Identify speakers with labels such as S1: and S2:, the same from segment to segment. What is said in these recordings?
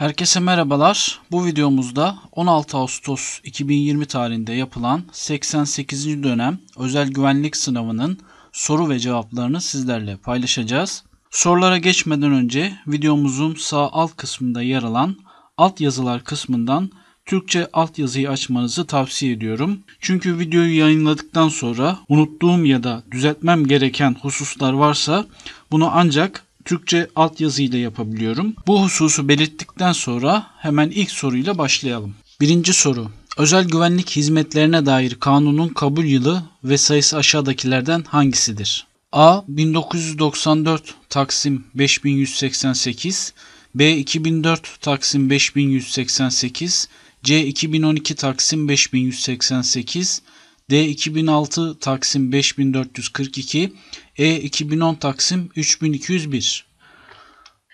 S1: Herkese merhabalar. Bu videomuzda 16 Ağustos 2020 tarihinde yapılan 88. dönem özel güvenlik sınavının soru ve cevaplarını sizlerle paylaşacağız. Sorulara geçmeden önce videomuzun sağ alt kısmında yer alan alt yazılar kısmından Türkçe alt yazıyı açmanızı tavsiye ediyorum. Çünkü videoyu yayınladıktan sonra unuttuğum ya da düzeltmem gereken hususlar varsa bunu ancak Türkçe altyazıyla yapabiliyorum. Bu hususu belirttikten sonra hemen ilk soruyla başlayalım. Birinci soru. Özel güvenlik hizmetlerine dair kanunun kabul yılı ve sayısı aşağıdakilerden hangisidir? A. 1994 Taksim 5188 B. 2004 Taksim 5188 C. 2012 Taksim 5188 D 2006 Taksim 5442, E 2010 Taksim 3201.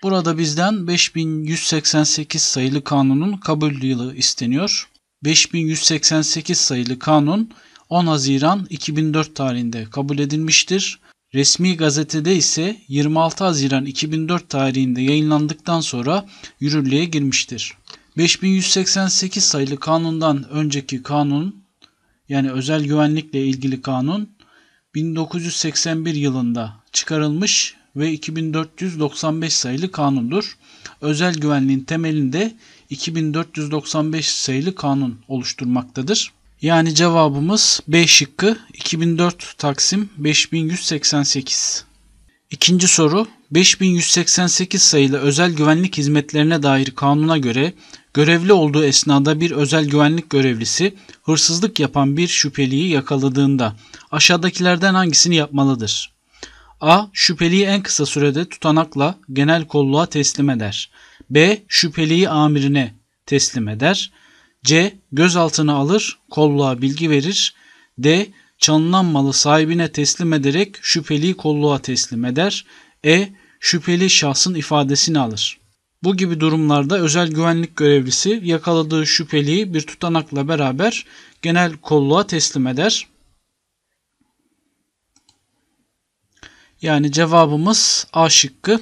S1: Burada bizden 5188 sayılı kanunun kabul yılı isteniyor. 5188 sayılı kanun 10 Haziran 2004 tarihinde kabul edilmiştir. Resmi gazetede ise 26 Haziran 2004 tarihinde yayınlandıktan sonra yürürlüğe girmiştir. 5188 sayılı kanundan önceki kanun yani özel güvenlikle ilgili kanun 1981 yılında çıkarılmış ve 2495 sayılı kanundur. Özel güvenliğin temelinde 2495 sayılı kanun oluşturmaktadır. Yani cevabımız B şıkkı 2004 Taksim 5188. İkinci soru 5188 sayılı özel güvenlik hizmetlerine dair kanuna göre Görevli olduğu esnada bir özel güvenlik görevlisi hırsızlık yapan bir şüpheliyi yakaladığında aşağıdakilerden hangisini yapmalıdır? A. Şüpheliyi en kısa sürede tutanakla genel kolluğa teslim eder. B. Şüpheliyi amirine teslim eder. C. Gözaltına alır, kolluğa bilgi verir. D. Çalınan malı sahibine teslim ederek şüpheliyi kolluğa teslim eder. E. Şüpheli şahsın ifadesini alır. Bu gibi durumlarda özel güvenlik görevlisi yakaladığı şüpheliyi bir tutanakla beraber genel kolluğa teslim eder. Yani cevabımız A şıkkı.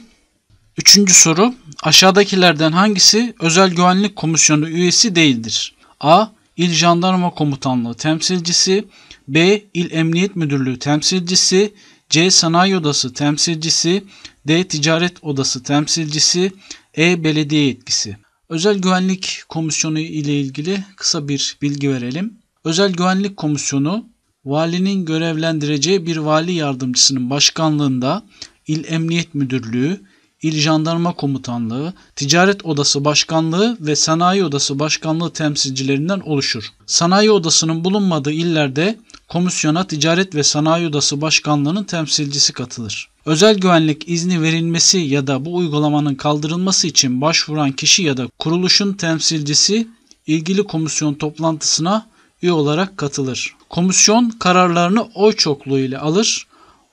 S1: Üçüncü soru. Aşağıdakilerden hangisi özel güvenlik komisyonu üyesi değildir? A. İl Jandarma Komutanlığı temsilcisi B. İl Emniyet Müdürlüğü temsilcisi C. Sanayi Odası temsilcisi D. Ticaret Odası temsilcisi e-Belediye Yetkisi Özel Güvenlik Komisyonu ile ilgili kısa bir bilgi verelim. Özel Güvenlik Komisyonu valinin görevlendireceği bir vali yardımcısının başkanlığında İl Emniyet Müdürlüğü, İl Jandarma Komutanlığı, Ticaret Odası Başkanlığı ve Sanayi Odası Başkanlığı temsilcilerinden oluşur. Sanayi Odası'nın bulunmadığı illerde komisyona Ticaret ve Sanayi Odası Başkanlığı'nın temsilcisi katılır. Özel güvenlik izni verilmesi ya da bu uygulamanın kaldırılması için başvuran kişi ya da kuruluşun temsilcisi ilgili komisyon toplantısına üye olarak katılır. Komisyon kararlarını oy çokluğu ile alır.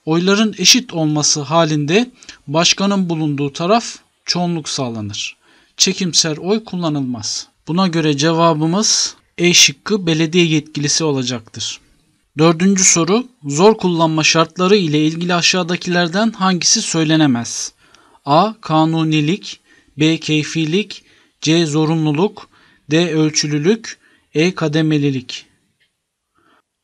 S1: Oyların eşit olması halinde başkanın bulunduğu taraf çoğunluk sağlanır. Çekimser oy kullanılmaz. Buna göre cevabımız E şıkkı belediye yetkilisi olacaktır. Dördüncü soru zor kullanma şartları ile ilgili aşağıdakilerden hangisi söylenemez? A. Kanunilik B. Keyfilik C. Zorunluluk D. Ölçülülük E. Kademelilik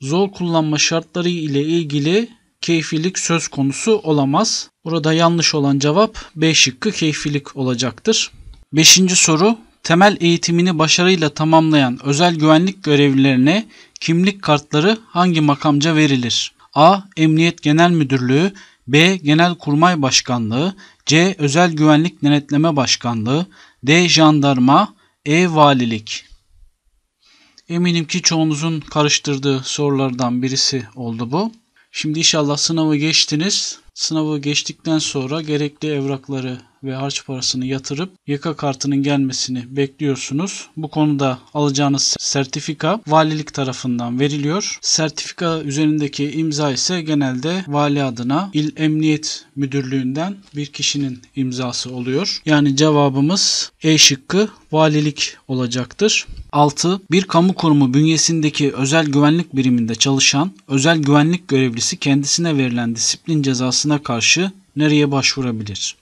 S1: Zor kullanma şartları ile ilgili keyfilik söz konusu olamaz. Burada yanlış olan cevap B şıkkı keyfilik olacaktır. Beşinci soru temel eğitimini başarıyla tamamlayan özel güvenlik görevlilerine Kimlik kartları hangi makamca verilir? A. Emniyet Genel Müdürlüğü B. Genel Kurmay Başkanlığı C. Özel Güvenlik Denetleme Başkanlığı D. Jandarma E. Valilik Eminim ki çoğunuzun karıştırdığı sorulardan birisi oldu bu. Şimdi inşallah sınavı geçtiniz. Sınavı geçtikten sonra gerekli evrakları ve harç parasını yatırıp yaka kartının gelmesini bekliyorsunuz. Bu konuda alacağınız sertifika valilik tarafından veriliyor. Sertifika üzerindeki imza ise genelde vali adına il emniyet müdürlüğünden bir kişinin imzası oluyor. Yani cevabımız E şıkkı valilik olacaktır. 6. Bir kamu kurumu bünyesindeki özel güvenlik biriminde çalışan özel güvenlik görevlisi kendisine verilen disiplin cezasına karşı nereye başvurabilir?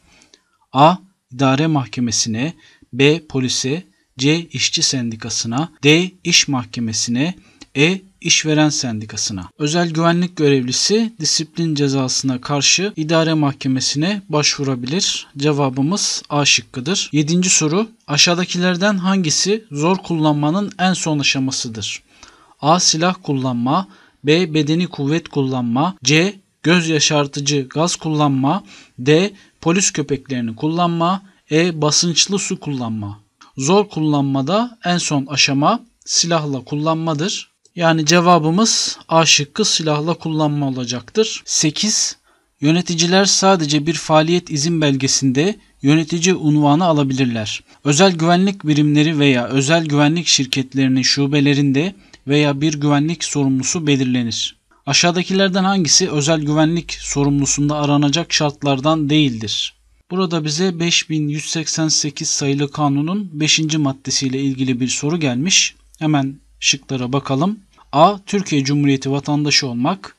S1: A. İdare Mahkemesi'ne, B. Polise, C. İşçi Sendikası'na, D. İş Mahkemesi'ne, E. İşveren Sendikası'na. Özel güvenlik görevlisi disiplin cezasına karşı idare mahkemesine başvurabilir. Cevabımız A şıkkıdır. 7. soru aşağıdakilerden hangisi zor kullanmanın en son aşamasıdır? A. Silah kullanma, B. Bedeni kuvvet kullanma, C. Göz yaşartıcı gaz kullanma, D polis köpeklerini kullanma, E. Basınçlı su kullanma. Zor kullanmada en son aşama silahla kullanmadır. Yani cevabımız A şıkkı silahla kullanma olacaktır. 8. Yöneticiler sadece bir faaliyet izin belgesinde yönetici unvanı alabilirler. Özel güvenlik birimleri veya özel güvenlik şirketlerinin şubelerinde veya bir güvenlik sorumlusu belirlenir. Aşağıdakilerden hangisi özel güvenlik sorumlusunda aranacak şartlardan değildir? Burada bize 5188 sayılı kanunun 5. maddesiyle ilgili bir soru gelmiş. Hemen şıklara bakalım. A. Türkiye Cumhuriyeti vatandaşı olmak.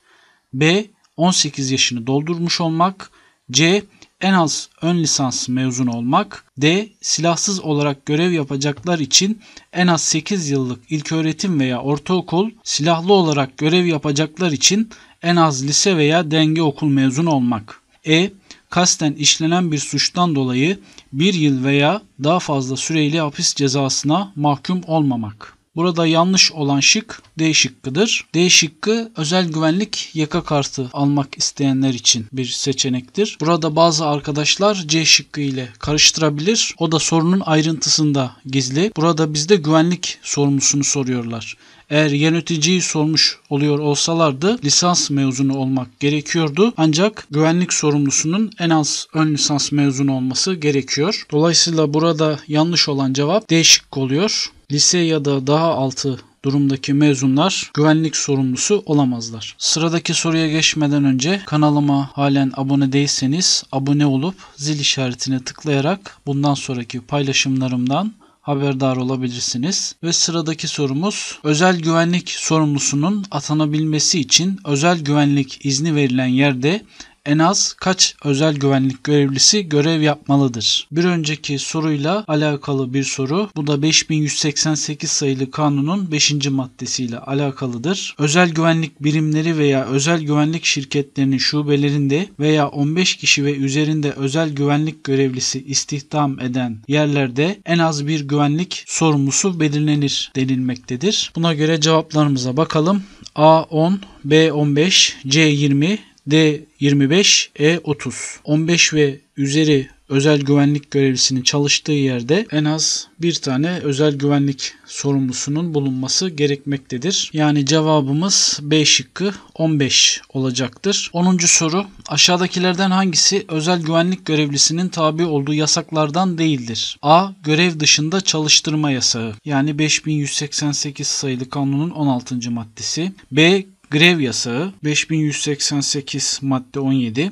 S1: B. 18 yaşını doldurmuş olmak. C en az ön lisans mezun olmak, D. Silahsız olarak görev yapacaklar için en az 8 yıllık ilköğretim veya ortaokul, silahlı olarak görev yapacaklar için en az lise veya denge okul mezun olmak. E. Kasten işlenen bir suçtan dolayı bir yıl veya daha fazla süreli hapis cezasına mahkum olmamak. Burada yanlış olan şık D şıkkıdır. D şıkkı özel güvenlik yaka kartı almak isteyenler için bir seçenektir. Burada bazı arkadaşlar C şıkkı ile karıştırabilir. O da sorunun ayrıntısında gizli. Burada bizde güvenlik sorumlusunu soruyorlar. Eğer yöneticiyi sormuş oluyor olsalardı lisans mezunu olmak gerekiyordu. Ancak güvenlik sorumlusunun en az ön lisans mezunu olması gerekiyor. Dolayısıyla burada yanlış olan cevap değişik oluyor lise ya da daha altı durumdaki mezunlar güvenlik sorumlusu olamazlar. Sıradaki soruya geçmeden önce kanalıma halen abone değilseniz abone olup zil işaretine tıklayarak bundan sonraki paylaşımlarımdan haberdar olabilirsiniz. Ve sıradaki sorumuz özel güvenlik sorumlusunun atanabilmesi için özel güvenlik izni verilen yerde en az kaç özel güvenlik görevlisi görev yapmalıdır? Bir önceki soruyla alakalı bir soru. Bu da 5188 sayılı kanunun 5. maddesiyle alakalıdır. Özel güvenlik birimleri veya özel güvenlik şirketlerinin şubelerinde veya 15 kişi ve üzerinde özel güvenlik görevlisi istihdam eden yerlerde en az bir güvenlik sorumlusu belirlenir denilmektedir. Buna göre cevaplarımıza bakalım. A 10, B 15, C 20, D25, E30. 15 ve üzeri özel güvenlik görevlisinin çalıştığı yerde en az bir tane özel güvenlik sorumlusunun bulunması gerekmektedir. Yani cevabımız B şıkkı 15 olacaktır. 10. soru aşağıdakilerden hangisi özel güvenlik görevlisinin tabi olduğu yasaklardan değildir? A. Görev dışında çalıştırma yasağı yani 5188 sayılı kanunun 16. maddesi. B grev yasağı 5188 madde 17.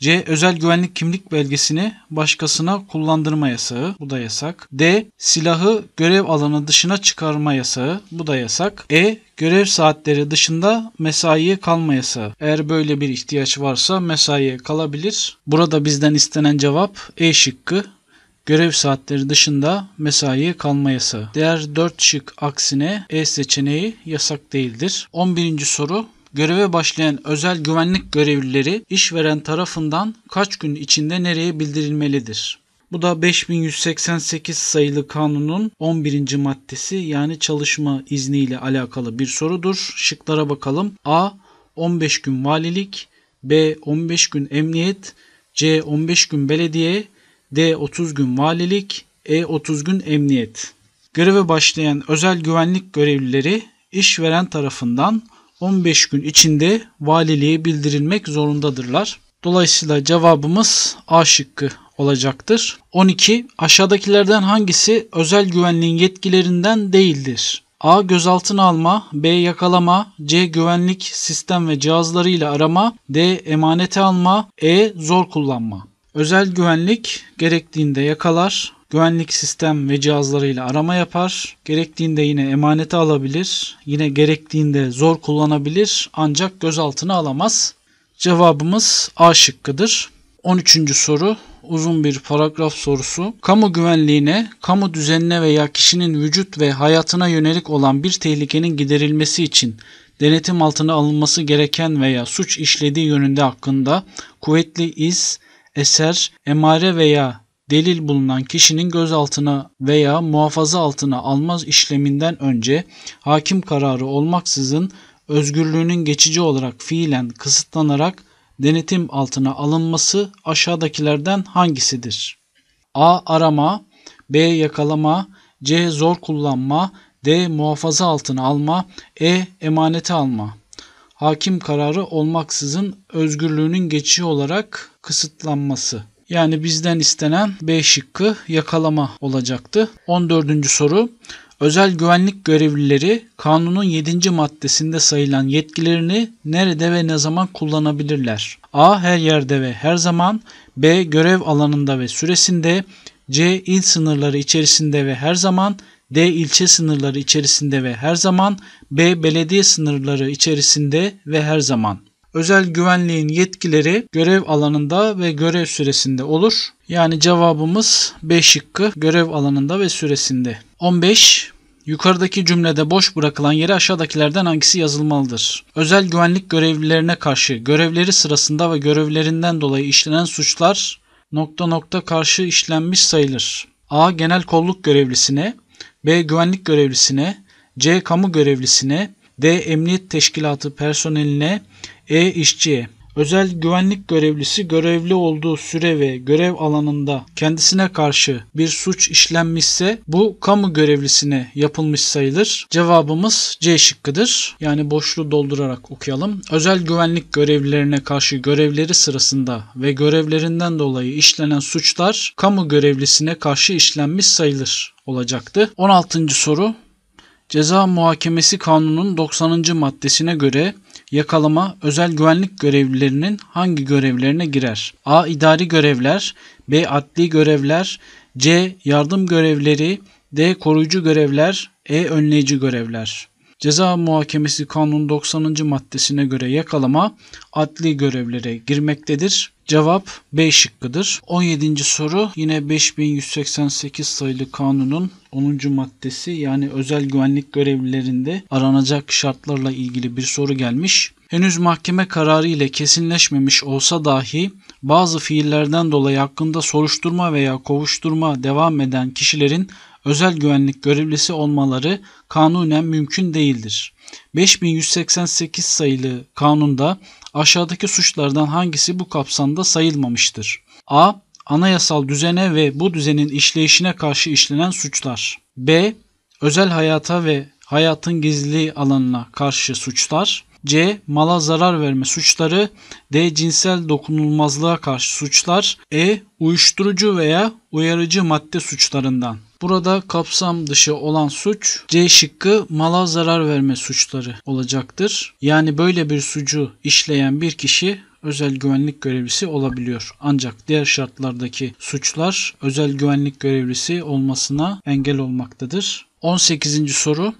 S1: C. Özel güvenlik kimlik belgesini başkasına kullandırma yasağı. Bu da yasak. D. Silahı görev alanı dışına çıkarma yasağı. Bu da yasak. E. Görev saatleri dışında mesaiye kalma yasağı. Eğer böyle bir ihtiyaç varsa mesaiye kalabilir. Burada bizden istenen cevap E şıkkı. Görev saatleri dışında mesaiye kalma yasağı. Diğer 4 şık aksine E seçeneği yasak değildir. 11. soru göreve başlayan özel güvenlik görevlileri işveren tarafından kaç gün içinde nereye bildirilmelidir? Bu da 5188 sayılı kanunun 11. maddesi yani çalışma izni ile alakalı bir sorudur. Şıklara bakalım. A 15 gün valilik, B 15 gün emniyet, C 15 gün belediye, D 30 gün valilik, E 30 gün emniyet. Greve başlayan özel güvenlik görevlileri işveren tarafından 15 gün içinde valiliğe bildirilmek zorundadırlar. Dolayısıyla cevabımız A şıkkı olacaktır. 12. Aşağıdakilerden hangisi özel güvenliğin yetkilerinden değildir? A. Gözaltına alma, B. Yakalama, C. Güvenlik sistem ve cihazlarıyla arama, D. Emanete alma, E. Zor kullanma. Özel güvenlik gerektiğinde yakalar, güvenlik sistem ve cihazlarıyla arama yapar. Gerektiğinde yine emanete alabilir, yine gerektiğinde zor kullanabilir ancak gözaltına alamaz. Cevabımız A şıkkıdır. 13. soru uzun bir paragraf sorusu. Kamu güvenliğine, kamu düzenine veya kişinin vücut ve hayatına yönelik olan bir tehlikenin giderilmesi için denetim altına alınması gereken veya suç işlediği yönünde hakkında kuvvetli iz, eser, emare veya delil bulunan kişinin gözaltına veya muhafaza altına almaz işleminden önce hakim kararı olmaksızın özgürlüğünün geçici olarak fiilen kısıtlanarak denetim altına alınması aşağıdakilerden hangisidir? A. Arama B. Yakalama C. Zor kullanma D. Muhafaza altına alma E. Emanete alma Hakim kararı olmaksızın özgürlüğünün geçici olarak kısıtlanması. Yani bizden istenen B şıkkı yakalama olacaktı. 14. soru. Özel güvenlik görevlileri kanunun 7. maddesinde sayılan yetkilerini nerede ve ne zaman kullanabilirler? A. Her yerde ve her zaman. B. Görev alanında ve süresinde. C. İl sınırları içerisinde ve her zaman. D. ilçe sınırları içerisinde ve her zaman. B. Belediye sınırları içerisinde ve her zaman özel güvenliğin yetkileri görev alanında ve görev süresinde olur. Yani cevabımız B şıkkı görev alanında ve süresinde. 15. Yukarıdaki cümlede boş bırakılan yeri aşağıdakilerden hangisi yazılmalıdır? Özel güvenlik görevlilerine karşı görevleri sırasında ve görevlerinden dolayı işlenen suçlar nokta nokta karşı işlenmiş sayılır. A. Genel kolluk görevlisine B. Güvenlik görevlisine C. Kamu görevlisine D. Emniyet teşkilatı personeline e. İşçiye Özel güvenlik görevlisi görevli olduğu süre ve görev alanında kendisine karşı bir suç işlenmişse bu kamu görevlisine yapılmış sayılır. Cevabımız C şıkkıdır. Yani boşluğu doldurarak okuyalım. Özel güvenlik görevlilerine karşı görevleri sırasında ve görevlerinden dolayı işlenen suçlar kamu görevlisine karşı işlenmiş sayılır olacaktı. 16. soru Ceza Muhakemesi Kanunu'nun 90. maddesine göre yakalama özel güvenlik görevlilerinin hangi görevlerine girer? A. İdari görevler B. Adli görevler C. Yardım görevleri D. Koruyucu görevler E. Önleyici görevler Ceza Muhakemesi Kanunu 90. maddesine göre yakalama adli görevlere girmektedir. Cevap B şıkkıdır. 17. soru yine 5188 sayılı kanunun 10. maddesi yani özel güvenlik görevlilerinde aranacak şartlarla ilgili bir soru gelmiş. Henüz mahkeme kararı ile kesinleşmemiş olsa dahi bazı fiillerden dolayı hakkında soruşturma veya kovuşturma devam eden kişilerin özel güvenlik görevlisi olmaları kanunen mümkün değildir. 5188 sayılı kanunda aşağıdaki suçlardan hangisi bu kapsamda sayılmamıştır? A. Anayasal düzene ve bu düzenin işleyişine karşı işlenen suçlar. B. Özel hayata ve hayatın gizli alanına karşı suçlar. C. Mala zarar verme suçları. D. Cinsel dokunulmazlığa karşı suçlar. E. Uyuşturucu veya uyarıcı madde suçlarından. Burada kapsam dışı olan suç C şıkkı mala zarar verme suçları olacaktır. Yani böyle bir suçu işleyen bir kişi özel güvenlik görevlisi olabiliyor. Ancak diğer şartlardaki suçlar özel güvenlik görevlisi olmasına engel olmaktadır. 18. soru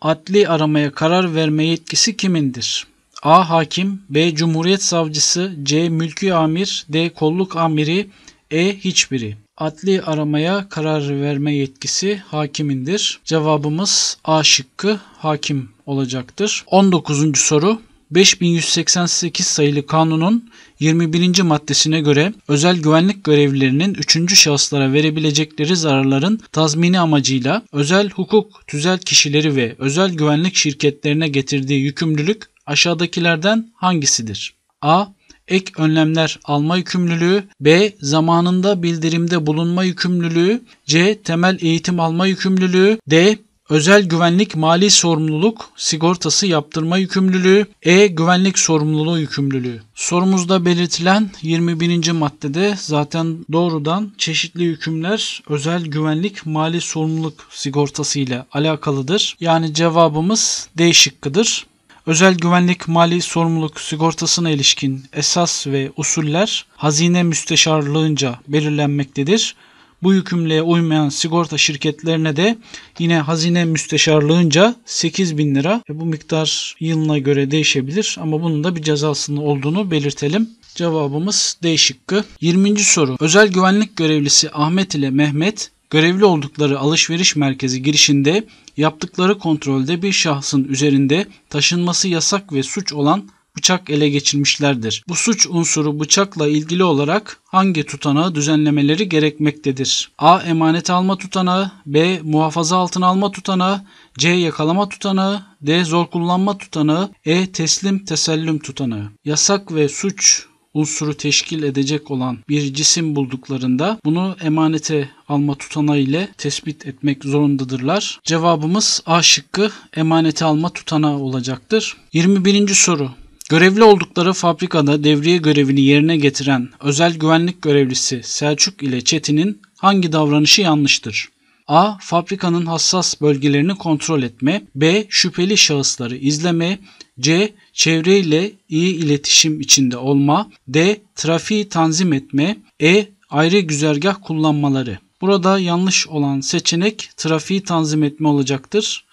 S1: Adli aramaya karar verme yetkisi kimindir? A. Hakim B. Cumhuriyet Savcısı C. Mülkü Amir D. Kolluk Amiri E. Hiçbiri Adli aramaya karar verme yetkisi hakimindir. Cevabımız A şıkkı hakim olacaktır. 19. soru 5188 sayılı kanunun 21. maddesine göre özel güvenlik görevlilerinin 3. şahıslara verebilecekleri zararların tazmini amacıyla özel hukuk, tüzel kişileri ve özel güvenlik şirketlerine getirdiği yükümlülük aşağıdakilerden hangisidir? A ek önlemler alma yükümlülüğü, B. Zamanında bildirimde bulunma yükümlülüğü, C. Temel eğitim alma yükümlülüğü, D özel güvenlik mali sorumluluk sigortası yaptırma yükümlülüğü, E güvenlik sorumluluğu yükümlülüğü. Sorumuzda belirtilen 21. maddede zaten doğrudan çeşitli yükümler özel güvenlik mali sorumluluk sigortası ile alakalıdır. Yani cevabımız D şıkkıdır özel güvenlik mali sorumluluk sigortasına ilişkin esas ve usuller hazine müsteşarlığınca belirlenmektedir. Bu yükümlülüğe uymayan sigorta şirketlerine de yine hazine müsteşarlığınca 8 bin lira. Bu miktar yılına göre değişebilir ama bunun da bir cezasının olduğunu belirtelim. Cevabımız D şıkkı. 20. soru. Özel güvenlik görevlisi Ahmet ile Mehmet görevli oldukları alışveriş merkezi girişinde yaptıkları kontrolde bir şahsın üzerinde taşınması yasak ve suç olan bıçak ele geçirmişlerdir. Bu suç unsuru bıçakla ilgili olarak hangi tutanağı düzenlemeleri gerekmektedir? A. Emanet alma tutanağı B. Muhafaza altına alma tutanağı C. Yakalama tutanağı D. Zor kullanma tutanağı E. Teslim tesellüm tutanağı Yasak ve suç unsuru teşkil edecek olan bir cisim bulduklarında bunu emanete alma tutanağı ile tespit etmek zorundadırlar. Cevabımız A şıkkı emanete alma tutanağı olacaktır. 21. soru. Görevli oldukları fabrikada devriye görevini yerine getiren özel güvenlik görevlisi Selçuk ile Çetin'in hangi davranışı yanlıştır? A. Fabrikanın hassas bölgelerini kontrol etme. B. Şüpheli şahısları izleme. C. Çevreyle iyi iletişim içinde olma. D. Trafiği tanzim etme. E. Ayrı güzergah kullanmaları. Burada yanlış olan seçenek trafiği tanzim etme olacaktır.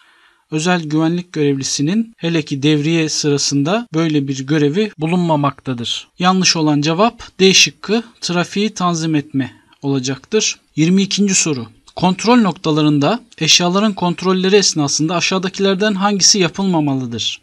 S1: Özel güvenlik görevlisinin hele ki devriye sırasında böyle bir görevi bulunmamaktadır. Yanlış olan cevap D şıkkı trafiği tanzim etme olacaktır. 22. soru. Kontrol noktalarında eşyaların kontrolleri esnasında aşağıdakilerden hangisi yapılmamalıdır?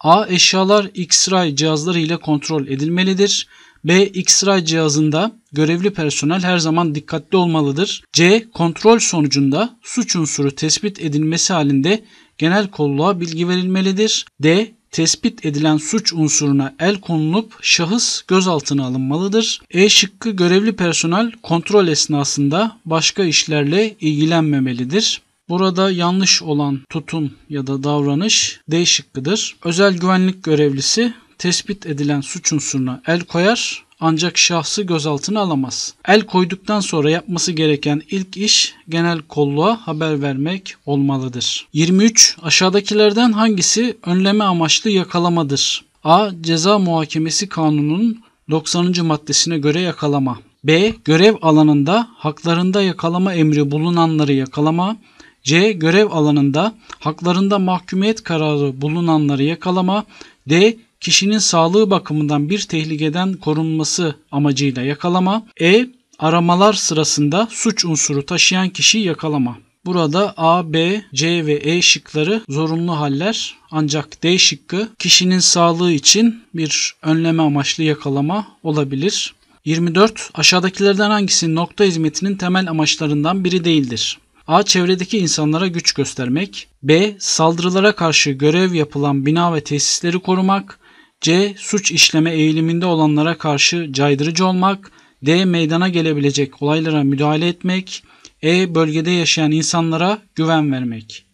S1: A. Eşyalar X-ray cihazları ile kontrol edilmelidir. B. X-ray cihazında görevli personel her zaman dikkatli olmalıdır. C. Kontrol sonucunda suç unsuru tespit edilmesi halinde genel kolluğa bilgi verilmelidir. D tespit edilen suç unsuruna el konulup şahıs gözaltına alınmalıdır. E şıkkı görevli personel kontrol esnasında başka işlerle ilgilenmemelidir. Burada yanlış olan tutum ya da davranış D şıkkıdır. Özel güvenlik görevlisi tespit edilen suç unsuruna el koyar ancak şahsı gözaltına alamaz. El koyduktan sonra yapması gereken ilk iş genel kolluğa haber vermek olmalıdır. 23. Aşağıdakilerden hangisi önleme amaçlı yakalamadır? A. Ceza Muhakemesi Kanunu'nun 90. maddesine göre yakalama. B. Görev alanında haklarında yakalama emri bulunanları yakalama. C. Görev alanında haklarında mahkumiyet kararı bulunanları yakalama. D kişinin sağlığı bakımından bir tehlikeden korunması amacıyla yakalama. E. Aramalar sırasında suç unsuru taşıyan kişiyi yakalama. Burada A, B, C ve E şıkları zorunlu haller ancak D şıkkı kişinin sağlığı için bir önleme amaçlı yakalama olabilir. 24. Aşağıdakilerden hangisi nokta hizmetinin temel amaçlarından biri değildir? A. Çevredeki insanlara güç göstermek. B. Saldırılara karşı görev yapılan bina ve tesisleri korumak. C. Suç işleme eğiliminde olanlara karşı caydırıcı olmak. D. Meydana gelebilecek olaylara müdahale etmek. E. Bölgede yaşayan insanlara güven vermek.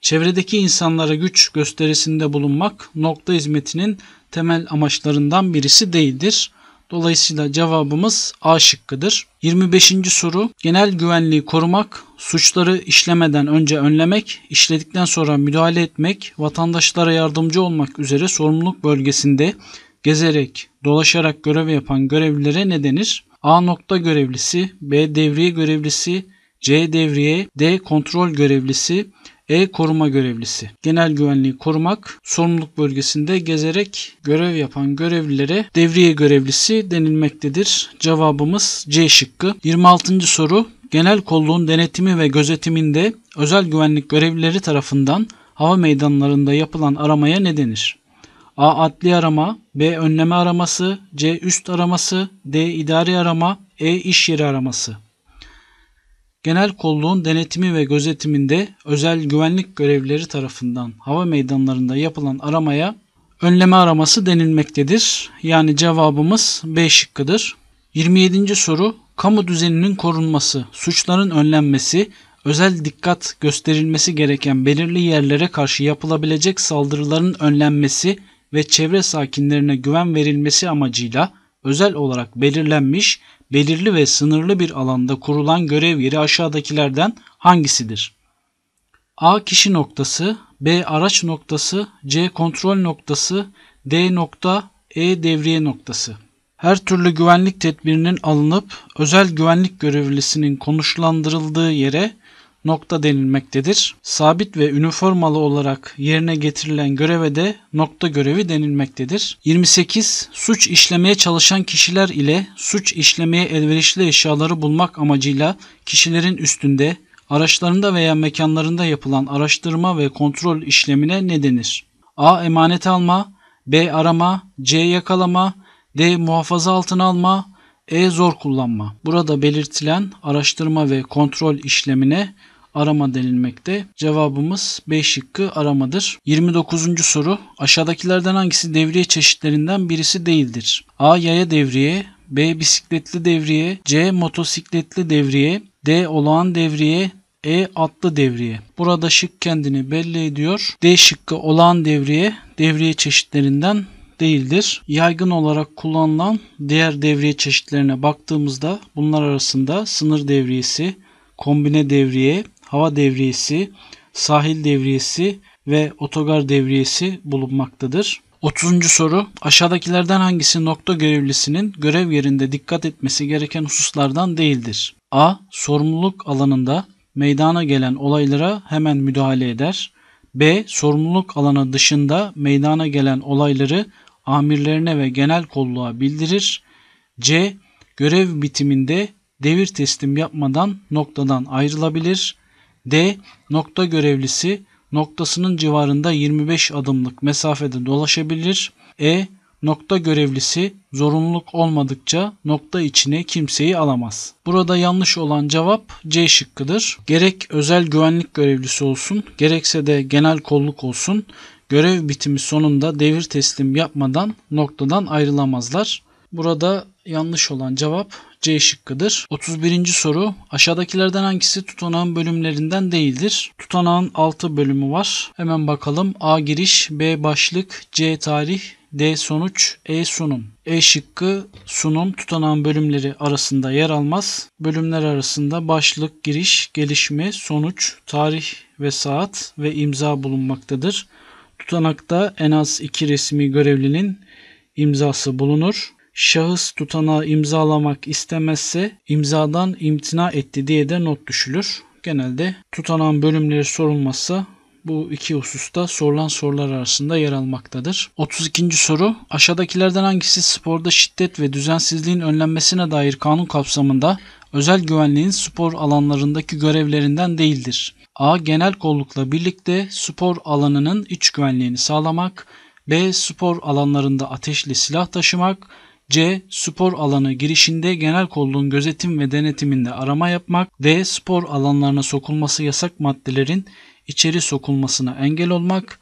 S1: Çevredeki insanlara güç gösterisinde bulunmak nokta hizmetinin temel amaçlarından birisi değildir. Dolayısıyla cevabımız A şıkkıdır. 25. soru genel güvenliği korumak, suçları işlemeden önce önlemek, işledikten sonra müdahale etmek, vatandaşlara yardımcı olmak üzere sorumluluk bölgesinde gezerek, dolaşarak görev yapan görevlilere ne denir? A nokta görevlisi, B devriye görevlisi, C devriye, D kontrol görevlisi, e. Koruma görevlisi. Genel güvenliği korumak, sorumluluk bölgesinde gezerek görev yapan görevlilere devriye görevlisi denilmektedir. Cevabımız C şıkkı. 26. soru. Genel kolluğun denetimi ve gözetiminde özel güvenlik görevlileri tarafından hava meydanlarında yapılan aramaya ne denir? A. Adli arama, B. Önleme araması, C. Üst araması, D. idari arama, E. iş yeri araması. Genel kolluğun denetimi ve gözetiminde özel güvenlik görevlileri tarafından hava meydanlarında yapılan aramaya önleme araması denilmektedir. Yani cevabımız B şıkkıdır. 27. soru kamu düzeninin korunması, suçların önlenmesi, özel dikkat gösterilmesi gereken belirli yerlere karşı yapılabilecek saldırıların önlenmesi ve çevre sakinlerine güven verilmesi amacıyla özel olarak belirlenmiş belirli ve sınırlı bir alanda kurulan görev yeri aşağıdakilerden hangisidir? A kişi noktası, B araç noktası, C kontrol noktası, D nokta, E devriye noktası. Her türlü güvenlik tedbirinin alınıp özel güvenlik görevlisinin konuşlandırıldığı yere nokta denilmektedir. Sabit ve üniformalı olarak yerine getirilen göreve de nokta görevi denilmektedir. 28. Suç işlemeye çalışan kişiler ile suç işlemeye elverişli eşyaları bulmak amacıyla kişilerin üstünde, araçlarında veya mekanlarında yapılan araştırma ve kontrol işlemine ne denir? A. Emanet alma B. Arama C. Yakalama D. Muhafaza altına alma E. Zor kullanma. Burada belirtilen araştırma ve kontrol işlemine arama denilmekte. Cevabımız B şıkkı aramadır. 29. soru. Aşağıdakilerden hangisi devriye çeşitlerinden birisi değildir? A. Yaya devriye B. Bisikletli devriye C. Motosikletli devriye D. Olağan devriye e atlı devriye. Burada şık kendini belli ediyor. D şıkkı olağan devriye, devriye çeşitlerinden değildir. Yaygın olarak kullanılan diğer devriye çeşitlerine baktığımızda bunlar arasında sınır devriyesi, kombine devriye, hava devriyesi, sahil devriyesi ve otogar devriyesi bulunmaktadır. 30. soru aşağıdakilerden hangisi nokta görevlisinin görev yerinde dikkat etmesi gereken hususlardan değildir? A. Sorumluluk alanında meydana gelen olaylara hemen müdahale eder. B. Sorumluluk alanı dışında meydana gelen olayları amirlerine ve genel kolluğa bildirir. C. Görev bitiminde devir teslim yapmadan noktadan ayrılabilir. D. Nokta görevlisi noktasının civarında 25 adımlık mesafede dolaşabilir. E. Nokta görevlisi zorunluluk olmadıkça nokta içine kimseyi alamaz. Burada yanlış olan cevap C şıkkıdır. Gerek özel güvenlik görevlisi olsun, gerekse de genel kolluk olsun, görev bitimi sonunda devir teslim yapmadan noktadan ayrılamazlar. Burada yanlış olan cevap C şıkkıdır. 31. soru. Aşağıdakilerden hangisi tutanağın bölümlerinden değildir? Tutanağın 6 bölümü var. Hemen bakalım. A giriş, B başlık, C tarih, D sonuç, E sunum. E şıkkı sunum tutanağın bölümleri arasında yer almaz. Bölümler arasında başlık, giriş, gelişme, sonuç, tarih ve saat ve imza bulunmaktadır. Tutanakta en az iki resmi görevlinin imzası bulunur şahıs tutanağı imzalamak istemezse imzadan imtina etti diye de not düşülür. Genelde tutanan bölümleri sorulmazsa bu iki hususta sorulan sorular arasında yer almaktadır. 32. soru aşağıdakilerden hangisi sporda şiddet ve düzensizliğin önlenmesine dair kanun kapsamında özel güvenliğin spor alanlarındaki görevlerinden değildir? A. Genel kollukla birlikte spor alanının iç güvenliğini sağlamak. B. Spor alanlarında ateşli silah taşımak. C. Spor alanı girişinde genel kolluğun gözetim ve denetiminde arama yapmak. D. Spor alanlarına sokulması yasak maddelerin içeri sokulmasına engel olmak.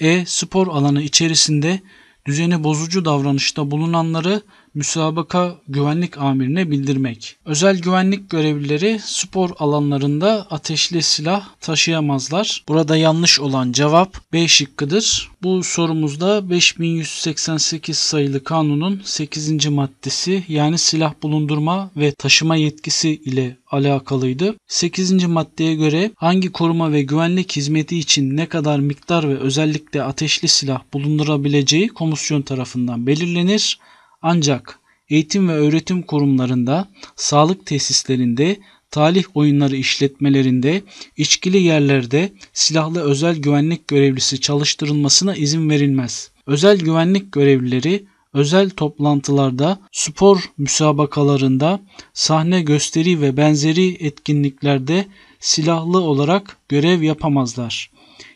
S1: E. Spor alanı içerisinde düzeni bozucu davranışta bulunanları müsabaka güvenlik amirine bildirmek. Özel güvenlik görevlileri spor alanlarında ateşli silah taşıyamazlar. Burada yanlış olan cevap B şıkkıdır. Bu sorumuzda 5188 sayılı kanunun 8. maddesi yani silah bulundurma ve taşıma yetkisi ile alakalıydı. 8. maddeye göre hangi koruma ve güvenlik hizmeti için ne kadar miktar ve özellikle ateşli silah bulundurabileceği komisyon tarafından belirlenir. Ancak eğitim ve öğretim kurumlarında, sağlık tesislerinde, talih oyunları işletmelerinde, içkili yerlerde silahlı özel güvenlik görevlisi çalıştırılmasına izin verilmez. Özel güvenlik görevlileri özel toplantılarda, spor müsabakalarında, sahne gösteri ve benzeri etkinliklerde silahlı olarak görev yapamazlar.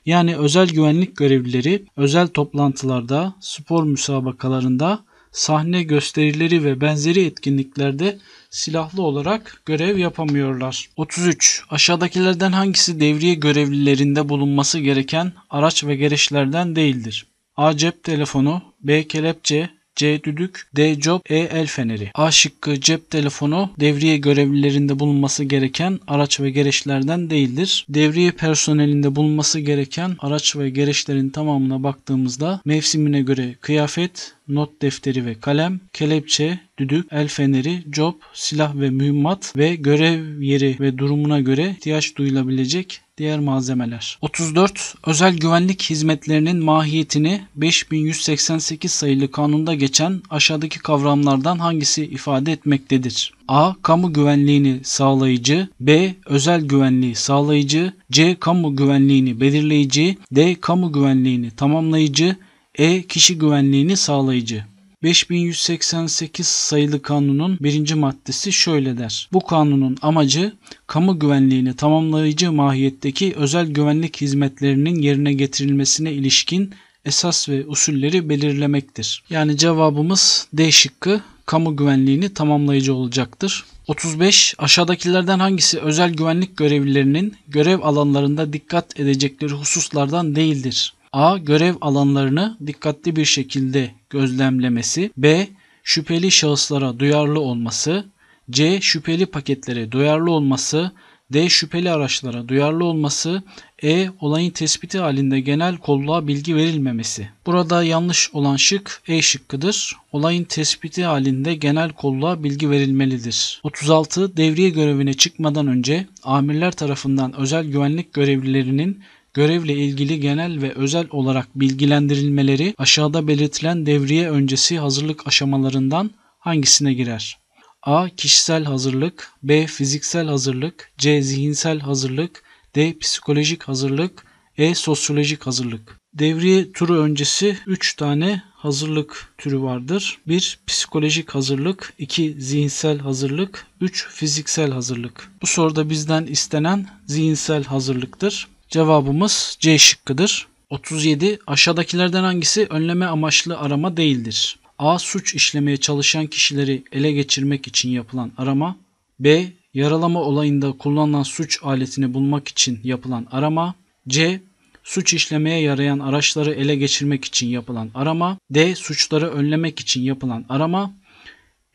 S1: Yani özel güvenlik görevlileri özel toplantılarda, spor müsabakalarında, sahne gösterileri ve benzeri etkinliklerde silahlı olarak görev yapamıyorlar. 33. Aşağıdakilerden hangisi devriye görevlilerinde bulunması gereken araç ve gereçlerden değildir? A. Cep telefonu B. Kelepçe C. Düdük D. Job E. El feneri A şıkkı cep telefonu devriye görevlilerinde bulunması gereken araç ve gereçlerden değildir. Devriye personelinde bulunması gereken araç ve gereçlerin tamamına baktığımızda mevsimine göre kıyafet, not defteri ve kalem, kelepçe, düdük, el feneri, job, silah ve mühimmat ve görev yeri ve durumuna göre ihtiyaç duyulabilecek diğer malzemeler. 34. Özel güvenlik hizmetlerinin mahiyetini 5188 sayılı kanunda geçen aşağıdaki kavramlardan hangisi ifade etmektedir? A. Kamu güvenliğini sağlayıcı. B. Özel güvenliği sağlayıcı. C. Kamu güvenliğini belirleyici. D. Kamu güvenliğini tamamlayıcı. E. Kişi güvenliğini sağlayıcı. 5188 sayılı kanunun birinci maddesi şöyle der. Bu kanunun amacı kamu güvenliğini tamamlayıcı mahiyetteki özel güvenlik hizmetlerinin yerine getirilmesine ilişkin esas ve usulleri belirlemektir. Yani cevabımız D şıkkı kamu güvenliğini tamamlayıcı olacaktır. 35. Aşağıdakilerden hangisi özel güvenlik görevlilerinin görev alanlarında dikkat edecekleri hususlardan değildir? A. Görev alanlarını dikkatli bir şekilde gözlemlemesi. B. Şüpheli şahıslara duyarlı olması. C. Şüpheli paketlere duyarlı olması. D. Şüpheli araçlara duyarlı olması. E. Olayın tespiti halinde genel kolluğa bilgi verilmemesi. Burada yanlış olan şık E şıkkıdır. Olayın tespiti halinde genel kolluğa bilgi verilmelidir. 36. Devriye görevine çıkmadan önce amirler tarafından özel güvenlik görevlilerinin görevle ilgili genel ve özel olarak bilgilendirilmeleri aşağıda belirtilen devriye öncesi hazırlık aşamalarından hangisine girer? A. Kişisel hazırlık B. Fiziksel hazırlık C. Zihinsel hazırlık D. Psikolojik hazırlık E. Sosyolojik hazırlık Devriye turu öncesi 3 tane hazırlık türü vardır. 1. Psikolojik hazırlık 2. Zihinsel hazırlık 3. Fiziksel hazırlık Bu soruda bizden istenen zihinsel hazırlıktır. Cevabımız C şıkkıdır. 37. Aşağıdakilerden hangisi önleme amaçlı arama değildir? A. Suç işlemeye çalışan kişileri ele geçirmek için yapılan arama. B. Yaralama olayında kullanılan suç aletini bulmak için yapılan arama. C. Suç işlemeye yarayan araçları ele geçirmek için yapılan arama. D. Suçları önlemek için yapılan arama.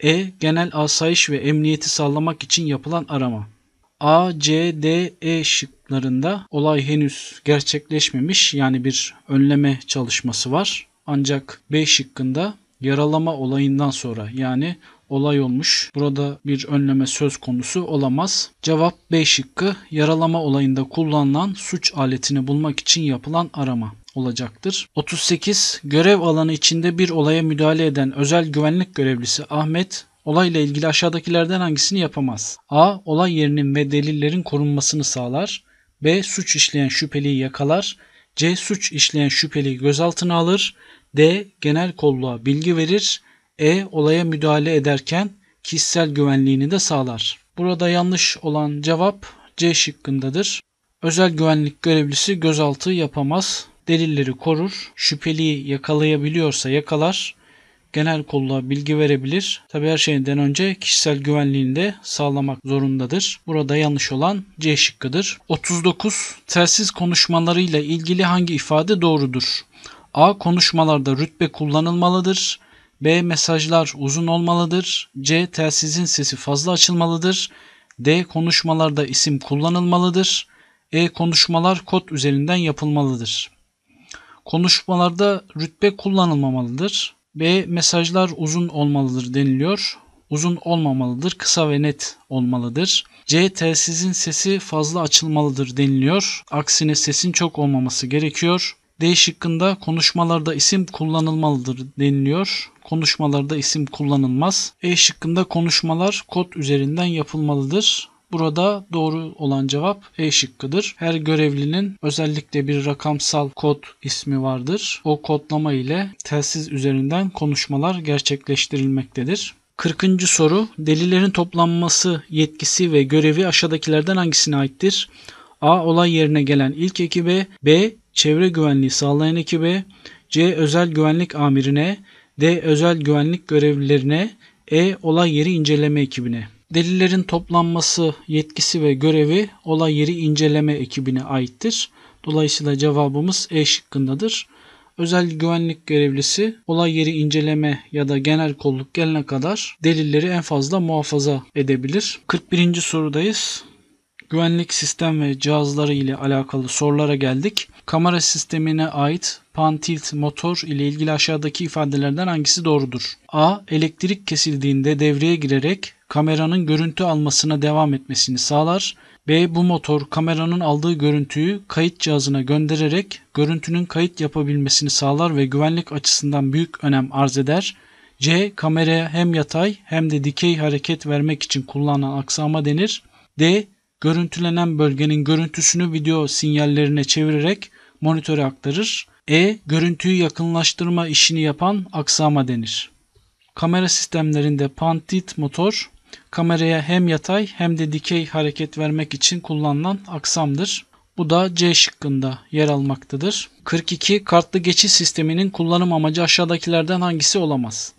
S1: E. Genel asayiş ve emniyeti sağlamak için yapılan arama. A, C, D, E şık kayıtlarında olay henüz gerçekleşmemiş yani bir önleme çalışması var. Ancak B şıkkında yaralama olayından sonra yani olay olmuş. Burada bir önleme söz konusu olamaz. Cevap B şıkkı yaralama olayında kullanılan suç aletini bulmak için yapılan arama olacaktır. 38. Görev alanı içinde bir olaya müdahale eden özel güvenlik görevlisi Ahmet olayla ilgili aşağıdakilerden hangisini yapamaz? A. Olay yerinin ve delillerin korunmasını sağlar. B. Suç işleyen şüpheliyi yakalar. C. Suç işleyen şüpheliyi gözaltına alır. D. Genel kolluğa bilgi verir. E. Olaya müdahale ederken kişisel güvenliğini de sağlar. Burada yanlış olan cevap C şıkkındadır. Özel güvenlik görevlisi gözaltı yapamaz. Delilleri korur. Şüpheliyi yakalayabiliyorsa yakalar genel kolluğa bilgi verebilir. Tabi her şeyden önce kişisel güvenliğini de sağlamak zorundadır. Burada yanlış olan C şıkkıdır. 39. Telsiz konuşmalarıyla ilgili hangi ifade doğrudur? A. Konuşmalarda rütbe kullanılmalıdır. B. Mesajlar uzun olmalıdır. C. Telsizin sesi fazla açılmalıdır. D. Konuşmalarda isim kullanılmalıdır. E. Konuşmalar kod üzerinden yapılmalıdır. Konuşmalarda rütbe kullanılmamalıdır. B. Mesajlar uzun olmalıdır deniliyor. Uzun olmamalıdır, kısa ve net olmalıdır. C. Telsizin sesi fazla açılmalıdır deniliyor. Aksine sesin çok olmaması gerekiyor. D şıkkında konuşmalarda isim kullanılmalıdır deniliyor. Konuşmalarda isim kullanılmaz. E şıkkında konuşmalar kod üzerinden yapılmalıdır. Burada doğru olan cevap E şıkkıdır. Her görevlinin özellikle bir rakamsal kod ismi vardır. O kodlama ile telsiz üzerinden konuşmalar gerçekleştirilmektedir. 40. soru Delillerin toplanması yetkisi ve görevi aşağıdakilerden hangisine aittir? A. Olay yerine gelen ilk ekibe B. Çevre güvenliği sağlayan ekibe C. Özel güvenlik amirine D. Özel güvenlik görevlilerine E. Olay yeri inceleme ekibine Delillerin toplanması yetkisi ve görevi olay yeri inceleme ekibine aittir. Dolayısıyla cevabımız E şıkkındadır. Özel güvenlik görevlisi olay yeri inceleme ya da genel kolluk gelene kadar delilleri en fazla muhafaza edebilir. 41. sorudayız. Güvenlik sistem ve cihazları ile alakalı sorulara geldik. Kamera sistemine ait Pantilt motor ile ilgili aşağıdaki ifadelerden hangisi doğrudur? A. Elektrik kesildiğinde devreye girerek kameranın görüntü almasına devam etmesini sağlar. B. Bu motor kameranın aldığı görüntüyü kayıt cihazına göndererek görüntünün kayıt yapabilmesini sağlar ve güvenlik açısından büyük önem arz eder. C. Kameraya hem yatay hem de dikey hareket vermek için kullanılan aksama denir. D. Görüntülenen bölgenin görüntüsünü video sinyallerine çevirerek monitöre aktarır. E. Görüntüyü yakınlaştırma işini yapan aksama denir. Kamera sistemlerinde pantit motor kameraya hem yatay hem de dikey hareket vermek için kullanılan aksamdır. Bu da C şıkkında yer almaktadır. 42. Kartlı geçiş sisteminin kullanım amacı aşağıdakilerden hangisi olamaz?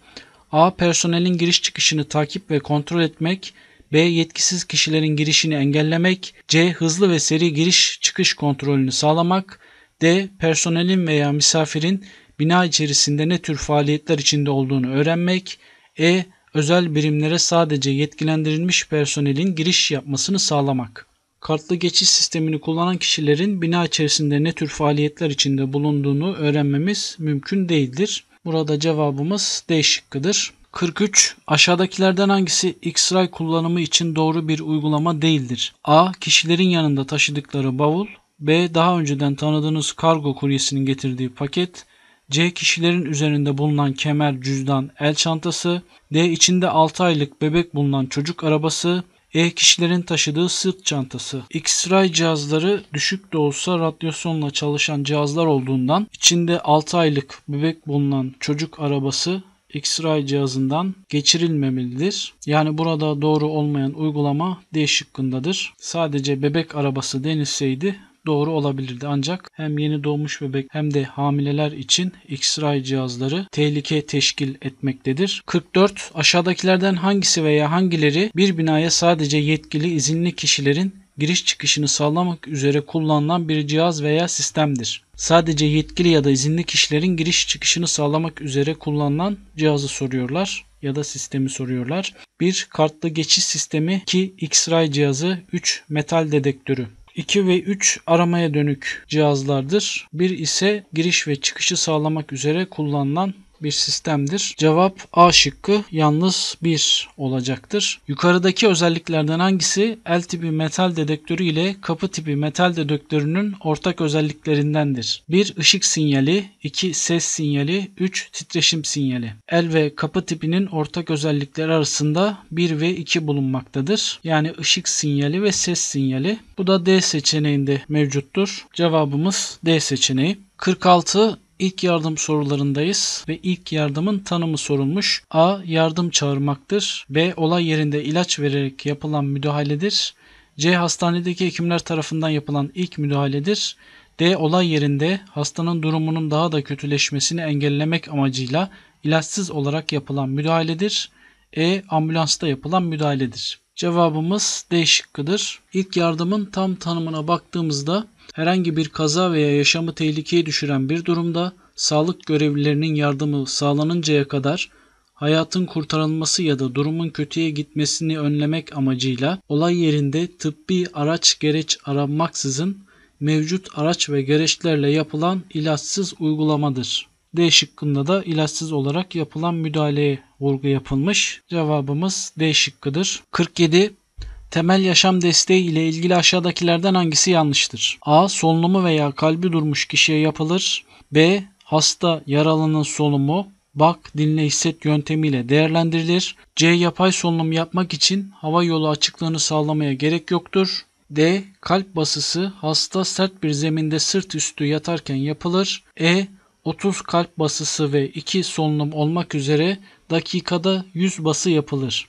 S1: A. Personelin giriş çıkışını takip ve kontrol etmek. B. Yetkisiz kişilerin girişini engellemek. C. Hızlı ve seri giriş çıkış kontrolünü sağlamak. D. Personelin veya misafirin bina içerisinde ne tür faaliyetler içinde olduğunu öğrenmek. E. Özel birimlere sadece yetkilendirilmiş personelin giriş yapmasını sağlamak. Kartlı geçiş sistemini kullanan kişilerin bina içerisinde ne tür faaliyetler içinde bulunduğunu öğrenmemiz mümkün değildir. Burada cevabımız D şıkkıdır. 43. Aşağıdakilerden hangisi X-Ray kullanımı için doğru bir uygulama değildir? A. Kişilerin yanında taşıdıkları bavul. B. Daha önceden tanıdığınız kargo kuryesinin getirdiği paket. C. Kişilerin üzerinde bulunan kemer, cüzdan, el çantası. D. içinde 6 aylık bebek bulunan çocuk arabası. E. Kişilerin taşıdığı sırt çantası. X-ray cihazları düşük de olsa radyasyonla çalışan cihazlar olduğundan içinde 6 aylık bebek bulunan çocuk arabası X-ray cihazından geçirilmemelidir. Yani burada doğru olmayan uygulama D şıkkındadır. Sadece bebek arabası denilseydi doğru olabilirdi. Ancak hem yeni doğmuş bebek hem de hamileler için X-ray cihazları tehlike teşkil etmektedir. 44. Aşağıdakilerden hangisi veya hangileri bir binaya sadece yetkili izinli kişilerin giriş çıkışını sağlamak üzere kullanılan bir cihaz veya sistemdir. Sadece yetkili ya da izinli kişilerin giriş çıkışını sağlamak üzere kullanılan cihazı soruyorlar ya da sistemi soruyorlar. Bir Kartlı geçiş sistemi ki X-ray cihazı 3. Metal dedektörü 2 ve 3 aramaya dönük cihazlardır. Bir ise giriş ve çıkışı sağlamak üzere kullanılan bir sistemdir. Cevap A şıkkı yalnız 1 olacaktır. Yukarıdaki özelliklerden hangisi el tipi metal dedektörü ile kapı tipi metal dedektörünün ortak özelliklerindendir? 1. ışık sinyali 2. Ses sinyali 3. Titreşim sinyali. El ve kapı tipinin ortak özellikleri arasında 1 ve 2 bulunmaktadır. Yani ışık sinyali ve ses sinyali. Bu da D seçeneğinde mevcuttur. Cevabımız D seçeneği. 46 İlk yardım sorularındayız ve ilk yardımın tanımı sorulmuş. A. Yardım çağırmaktır. B. Olay yerinde ilaç vererek yapılan müdahaledir. C. Hastanedeki hekimler tarafından yapılan ilk müdahaledir. D. Olay yerinde hastanın durumunun daha da kötüleşmesini engellemek amacıyla ilaçsız olarak yapılan müdahaledir. E. Ambulansta yapılan müdahaledir. Cevabımız D şıkkıdır. İlk yardımın tam tanımına baktığımızda herhangi bir kaza veya yaşamı tehlikeye düşüren bir durumda sağlık görevlilerinin yardımı sağlanıncaya kadar hayatın kurtarılması ya da durumun kötüye gitmesini önlemek amacıyla olay yerinde tıbbi araç gereç aranmaksızın mevcut araç ve gereçlerle yapılan ilaçsız uygulamadır. D şıkkında da ilaçsız olarak yapılan müdahaleye vurgu yapılmış. Cevabımız D şıkkıdır. 47 Temel yaşam desteği ile ilgili aşağıdakilerden hangisi yanlıştır? A. Solunumu veya kalbi durmuş kişiye yapılır. B. Hasta yaralının solunumu, bak, dinle, hisset yöntemiyle değerlendirilir. C. Yapay solunum yapmak için hava yolu açıklığını sağlamaya gerek yoktur. D. Kalp basısı hasta sert bir zeminde sırt üstü yatarken yapılır. E. 30 kalp basısı ve 2 solunum olmak üzere dakikada 100 bası yapılır.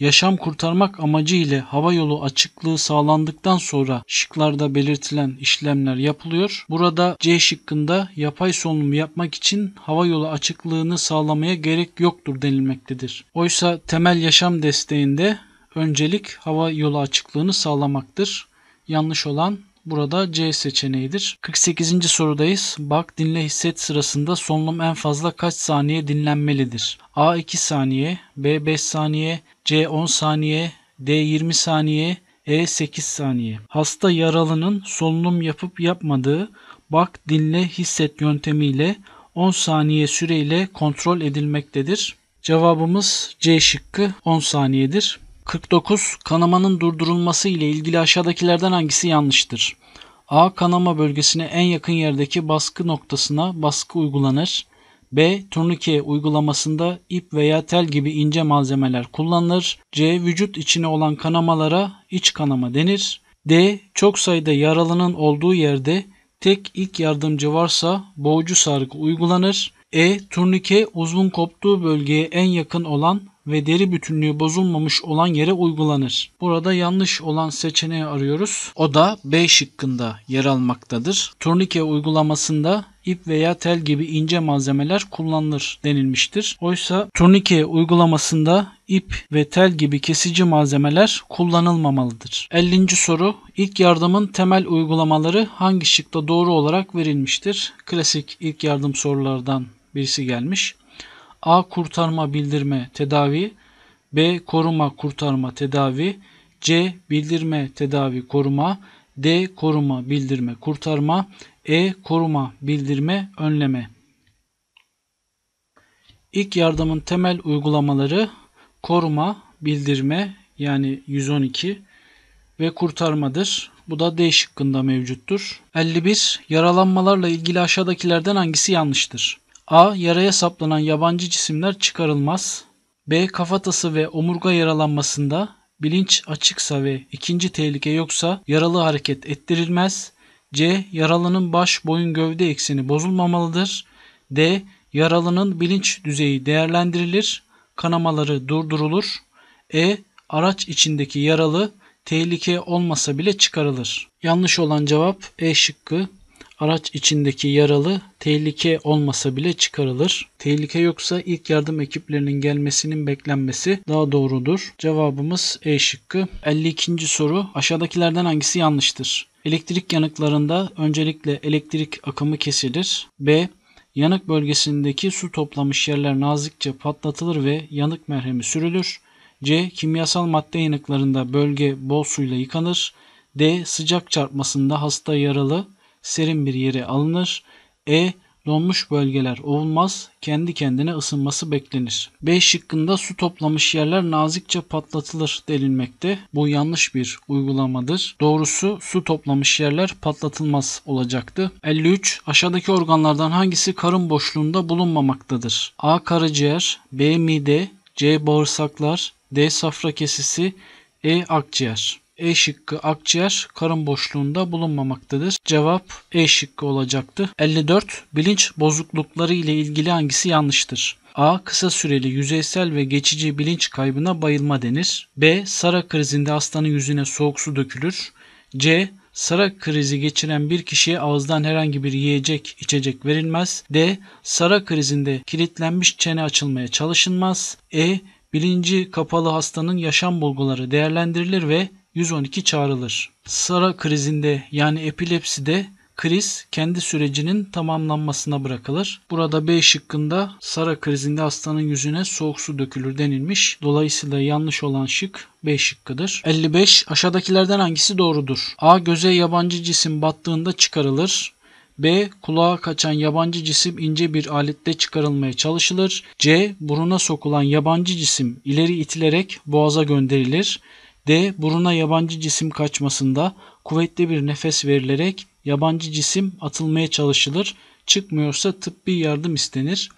S1: Yaşam kurtarmak amacı ile hava yolu açıklığı sağlandıktan sonra şıklarda belirtilen işlemler yapılıyor. Burada C şıkkında yapay solunumu yapmak için hava yolu açıklığını sağlamaya gerek yoktur denilmektedir. Oysa temel yaşam desteğinde öncelik hava yolu açıklığını sağlamaktır. Yanlış olan Burada C seçeneğidir. 48. sorudayız. Bak dinle hisset sırasında solunum en fazla kaç saniye dinlenmelidir? A 2 saniye, B 5 saniye, C 10 saniye, D 20 saniye, E 8 saniye. Hasta yaralının solunum yapıp yapmadığı bak dinle hisset yöntemiyle 10 saniye süreyle kontrol edilmektedir. Cevabımız C şıkkı 10 saniyedir. 49. Kanamanın durdurulması ile ilgili aşağıdakilerden hangisi yanlıştır? A. Kanama bölgesine en yakın yerdeki baskı noktasına baskı uygulanır. B. Turnike uygulamasında ip veya tel gibi ince malzemeler kullanılır. C. Vücut içine olan kanamalara iç kanama denir. D. Çok sayıda yaralının olduğu yerde tek ilk yardımcı varsa boğucu sargı uygulanır. E. Turnike uzun koptuğu bölgeye en yakın olan ve deri bütünlüğü bozulmamış olan yere uygulanır. Burada yanlış olan seçeneği arıyoruz. O da B şıkkında yer almaktadır. Turnike uygulamasında ip veya tel gibi ince malzemeler kullanılır denilmiştir. Oysa turnike uygulamasında ip ve tel gibi kesici malzemeler kullanılmamalıdır. 50. soru İlk yardımın temel uygulamaları hangi şıkta doğru olarak verilmiştir? Klasik ilk yardım sorulardan birisi gelmiş. A. Kurtarma bildirme tedavi B. Koruma kurtarma tedavi C. Bildirme tedavi koruma D. Koruma bildirme kurtarma E. Koruma bildirme önleme İlk yardımın temel uygulamaları koruma, bildirme yani 112 ve kurtarmadır. Bu da D şıkkında mevcuttur. 51. Yaralanmalarla ilgili aşağıdakilerden hangisi yanlıştır? A. Yaraya saplanan yabancı cisimler çıkarılmaz. B. Kafatası ve omurga yaralanmasında bilinç açıksa ve ikinci tehlike yoksa yaralı hareket ettirilmez. C. Yaralının baş, boyun, gövde ekseni bozulmamalıdır. D. Yaralının bilinç düzeyi değerlendirilir, kanamaları durdurulur. E. Araç içindeki yaralı tehlike olmasa bile çıkarılır. Yanlış olan cevap E şıkkı. Araç içindeki yaralı tehlike olmasa bile çıkarılır. Tehlike yoksa ilk yardım ekiplerinin gelmesinin beklenmesi daha doğrudur. Cevabımız E şıkkı. 52. soru aşağıdakilerden hangisi yanlıştır? Elektrik yanıklarında öncelikle elektrik akımı kesilir. B. Yanık bölgesindeki su toplamış yerler nazikçe patlatılır ve yanık merhemi sürülür. C. Kimyasal madde yanıklarında bölge bol suyla yıkanır. D. Sıcak çarpmasında hasta yaralı serin bir yere alınır. E. Donmuş bölgeler ovulmaz, kendi kendine ısınması beklenir. B şıkkında su toplamış yerler nazikçe patlatılır denilmekte. Bu yanlış bir uygulamadır. Doğrusu su toplamış yerler patlatılmaz olacaktı. 53. Aşağıdaki organlardan hangisi karın boşluğunda bulunmamaktadır? A. Karaciğer B. Mide C. Bağırsaklar D. Safra kesesi E. Akciğer e şıkkı akciğer karın boşluğunda bulunmamaktadır. Cevap E şıkkı olacaktı. 54. Bilinç bozuklukları ile ilgili hangisi yanlıştır? A. Kısa süreli yüzeysel ve geçici bilinç kaybına bayılma denir. B. Sara krizinde hastanın yüzüne soğuk su dökülür. C. Sara krizi geçiren bir kişiye ağızdan herhangi bir yiyecek, içecek verilmez. D. Sara krizinde kilitlenmiş çene açılmaya çalışılmaz. E. Bilinci kapalı hastanın yaşam bulguları değerlendirilir ve 112 çağrılır. Sara krizinde yani epilepside kriz kendi sürecinin tamamlanmasına bırakılır. Burada B şıkkında Sara krizinde hastanın yüzüne soğuk su dökülür denilmiş. Dolayısıyla yanlış olan şık B şıkkıdır. 55. Aşağıdakilerden hangisi doğrudur? A. Göze yabancı cisim battığında çıkarılır. B. Kulağa kaçan yabancı cisim ince bir aletle çıkarılmaya çalışılır. C. Buruna sokulan yabancı cisim ileri itilerek boğaza gönderilir. D. Buruna yabancı cisim kaçmasında kuvvetli bir nefes verilerek yabancı cisim atılmaya çalışılır. Çıkmıyorsa tıbbi yardım istenir.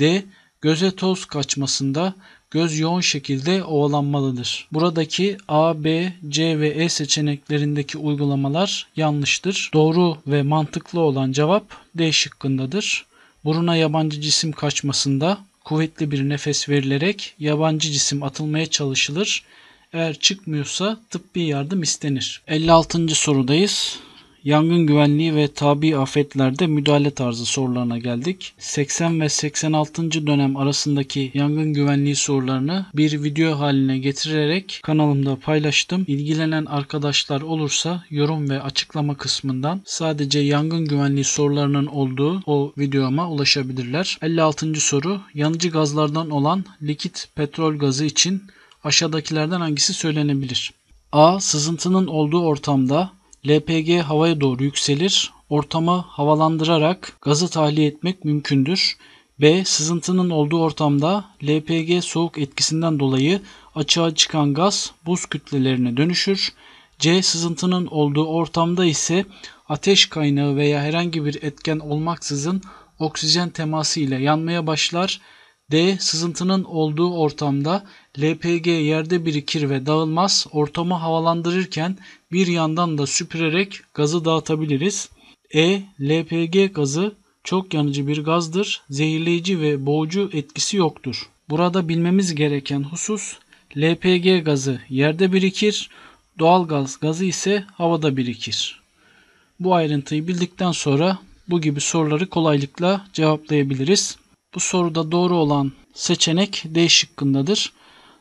S1: D. Göze toz kaçmasında göz yoğun şekilde ovalanmalıdır. Buradaki A, B, C ve E seçeneklerindeki uygulamalar yanlıştır. Doğru ve mantıklı olan cevap D şıkkındadır. Buruna yabancı cisim kaçmasında kuvvetli bir nefes verilerek yabancı cisim atılmaya çalışılır. Eğer çıkmıyorsa tıbbi yardım istenir. 56. sorudayız. Yangın güvenliği ve tabi afetlerde müdahale tarzı sorularına geldik. 80 ve 86. dönem arasındaki yangın güvenliği sorularını bir video haline getirerek kanalımda paylaştım. İlgilenen arkadaşlar olursa yorum ve açıklama kısmından sadece yangın güvenliği sorularının olduğu o videoma ulaşabilirler. 56. soru yanıcı gazlardan olan likit petrol gazı için aşağıdakilerden hangisi söylenebilir? A. Sızıntının olduğu ortamda LPG havaya doğru yükselir. Ortamı havalandırarak gazı tahliye etmek mümkündür. B. Sızıntının olduğu ortamda LPG soğuk etkisinden dolayı açığa çıkan gaz buz kütlelerine dönüşür. C. Sızıntının olduğu ortamda ise ateş kaynağı veya herhangi bir etken olmaksızın oksijen teması ile yanmaya başlar D. Sızıntının olduğu ortamda LPG yerde birikir ve dağılmaz. Ortamı havalandırırken bir yandan da süpürerek gazı dağıtabiliriz. E. LPG gazı çok yanıcı bir gazdır. Zehirleyici ve boğucu etkisi yoktur. Burada bilmemiz gereken husus LPG gazı yerde birikir, doğal gaz gazı ise havada birikir. Bu ayrıntıyı bildikten sonra bu gibi soruları kolaylıkla cevaplayabiliriz. Bu soruda doğru olan seçenek D şıkkındadır.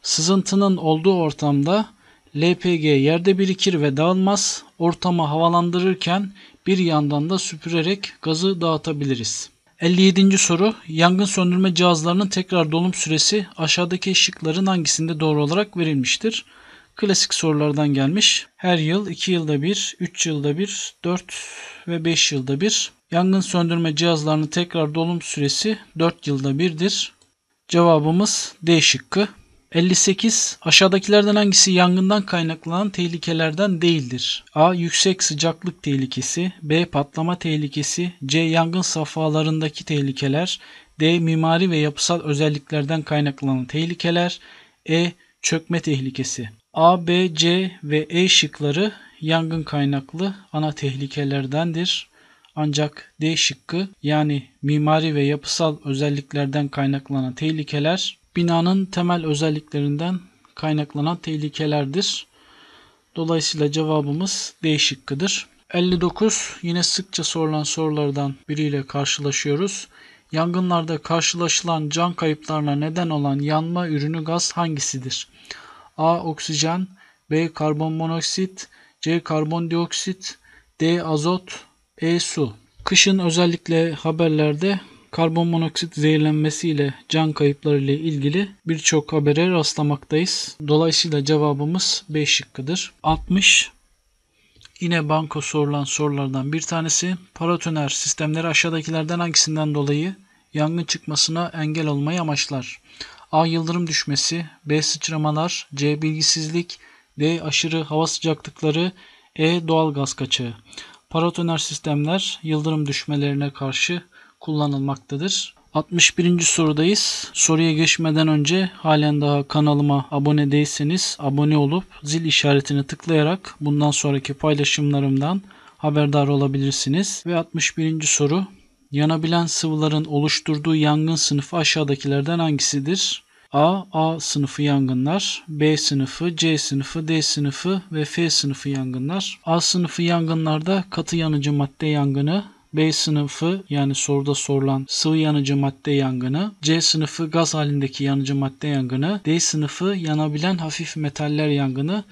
S1: Sızıntının olduğu ortamda LPG yerde birikir ve dağılmaz. Ortamı havalandırırken bir yandan da süpürerek gazı dağıtabiliriz. 57. soru. Yangın söndürme cihazlarının tekrar dolum süresi aşağıdaki şıkların hangisinde doğru olarak verilmiştir? Klasik sorulardan gelmiş. Her yıl 2 yılda bir, 3 yılda bir, 4 ve 5 yılda bir. Yangın söndürme cihazlarının tekrar dolum süresi 4 yılda birdir. Cevabımız D şıkkı. 58. Aşağıdakilerden hangisi yangından kaynaklanan tehlikelerden değildir? A. Yüksek sıcaklık tehlikesi. B. Patlama tehlikesi. C. Yangın safhalarındaki tehlikeler. D. Mimari ve yapısal özelliklerden kaynaklanan tehlikeler. E. Çökme tehlikesi. A, B, C ve E şıkları yangın kaynaklı ana tehlikelerdendir. Ancak D şıkkı yani mimari ve yapısal özelliklerden kaynaklanan tehlikeler binanın temel özelliklerinden kaynaklanan tehlikelerdir. Dolayısıyla cevabımız D şıkkıdır. 59 yine sıkça sorulan sorulardan biriyle karşılaşıyoruz. Yangınlarda karşılaşılan can kayıplarına neden olan yanma ürünü gaz hangisidir? A. Oksijen B. Karbon monoksit C. Karbondioksit D. Azot E. Su Kışın özellikle haberlerde karbon monoksit zehirlenmesiyle can kayıpları ile ilgili birçok habere rastlamaktayız. Dolayısıyla cevabımız B şıkkıdır. 60 Yine banko sorulan sorulardan bir tanesi paratoner sistemleri aşağıdakilerden hangisinden dolayı yangın çıkmasına engel olmayı amaçlar? A. Yıldırım düşmesi, B. Sıçramalar, C. Bilgisizlik, D. Aşırı hava sıcaklıkları, E. Doğal gaz kaçağı. Paratoner sistemler yıldırım düşmelerine karşı kullanılmaktadır. 61. sorudayız. Soruya geçmeden önce halen daha kanalıma abone değilseniz abone olup zil işaretini tıklayarak bundan sonraki paylaşımlarımdan haberdar olabilirsiniz. Ve 61. soru Yanabilen sıvıların oluşturduğu yangın sınıfı aşağıdakilerden hangisidir? A, A sınıfı yangınlar, B sınıfı, C sınıfı, D sınıfı ve F sınıfı yangınlar. A sınıfı yangınlarda katı yanıcı madde yangını, B sınıfı yani soruda sorulan sıvı yanıcı madde yangını, C sınıfı gaz halindeki yanıcı madde yangını, D sınıfı yanabilen hafif metaller yangını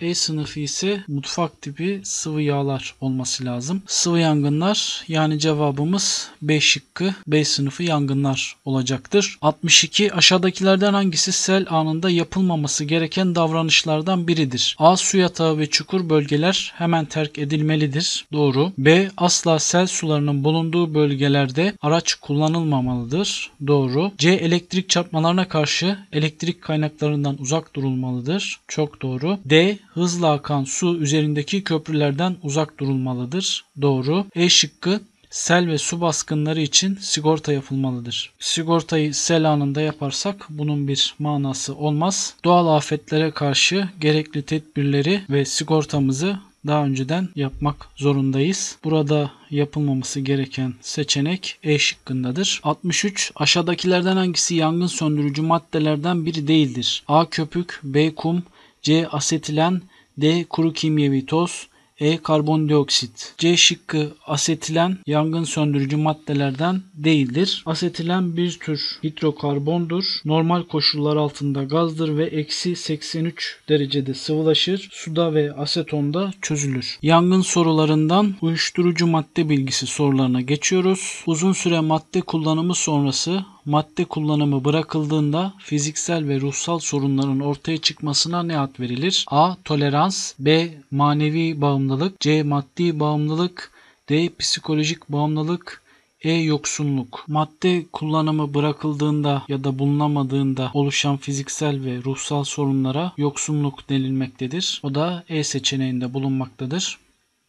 S1: e sınıfı ise mutfak tipi sıvı yağlar olması lazım. Sıvı yangınlar yani cevabımız B şıkkı B sınıfı yangınlar olacaktır. 62 aşağıdakilerden hangisi sel anında yapılmaması gereken davranışlardan biridir? A su yatağı ve çukur bölgeler hemen terk edilmelidir. Doğru. B asla sel sularının bulunduğu bölgelerde araç kullanılmamalıdır. Doğru. C elektrik çarpmalarına karşı elektrik kaynaklarından uzak durulmalıdır. Çok doğru. D hızla akan su üzerindeki köprülerden uzak durulmalıdır. Doğru. E şıkkı sel ve su baskınları için sigorta yapılmalıdır. Sigortayı sel anında yaparsak bunun bir manası olmaz. Doğal afetlere karşı gerekli tedbirleri ve sigortamızı daha önceden yapmak zorundayız. Burada yapılmaması gereken seçenek E şıkkındadır. 63. Aşağıdakilerden hangisi yangın söndürücü maddelerden biri değildir? A. Köpük B. Kum C. Asetilen D. Kuru kimyevi toz E. Karbondioksit C şıkkı asetilen yangın söndürücü maddelerden değildir. Asetilen bir tür hidrokarbondur. Normal koşullar altında gazdır ve eksi 83 derecede sıvılaşır. Suda ve asetonda çözülür. Yangın sorularından uyuşturucu madde bilgisi sorularına geçiyoruz. Uzun süre madde kullanımı sonrası madde kullanımı bırakıldığında fiziksel ve ruhsal sorunların ortaya çıkmasına ne ad verilir? A. Tolerans B. Manevi bağımlılık C. Maddi bağımlılık D. Psikolojik bağımlılık e yoksunluk. Madde kullanımı bırakıldığında ya da bulunamadığında oluşan fiziksel ve ruhsal sorunlara yoksunluk denilmektedir. O da E seçeneğinde bulunmaktadır.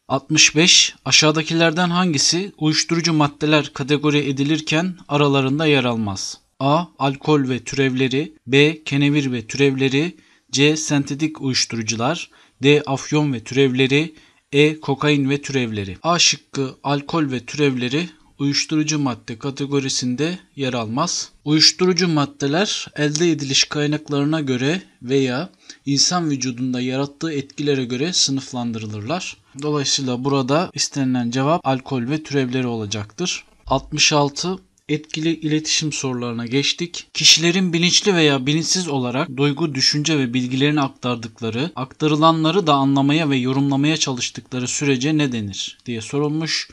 S1: 65. Aşağıdakilerden hangisi uyuşturucu maddeler kategori edilirken aralarında yer almaz? A. Alkol ve türevleri B. Kenevir ve türevleri C. Sentetik uyuşturucular D. Afyon ve türevleri E. Kokain ve türevleri A şıkkı alkol ve türevleri uyuşturucu madde kategorisinde yer almaz. Uyuşturucu maddeler elde ediliş kaynaklarına göre veya insan vücudunda yarattığı etkilere göre sınıflandırılırlar. Dolayısıyla burada istenilen cevap alkol ve türevleri olacaktır. 66 etkili iletişim sorularına geçtik. Kişilerin bilinçli veya bilinçsiz olarak duygu, düşünce ve bilgilerini aktardıkları, aktarılanları da anlamaya ve yorumlamaya çalıştıkları sürece ne denir diye sorulmuş.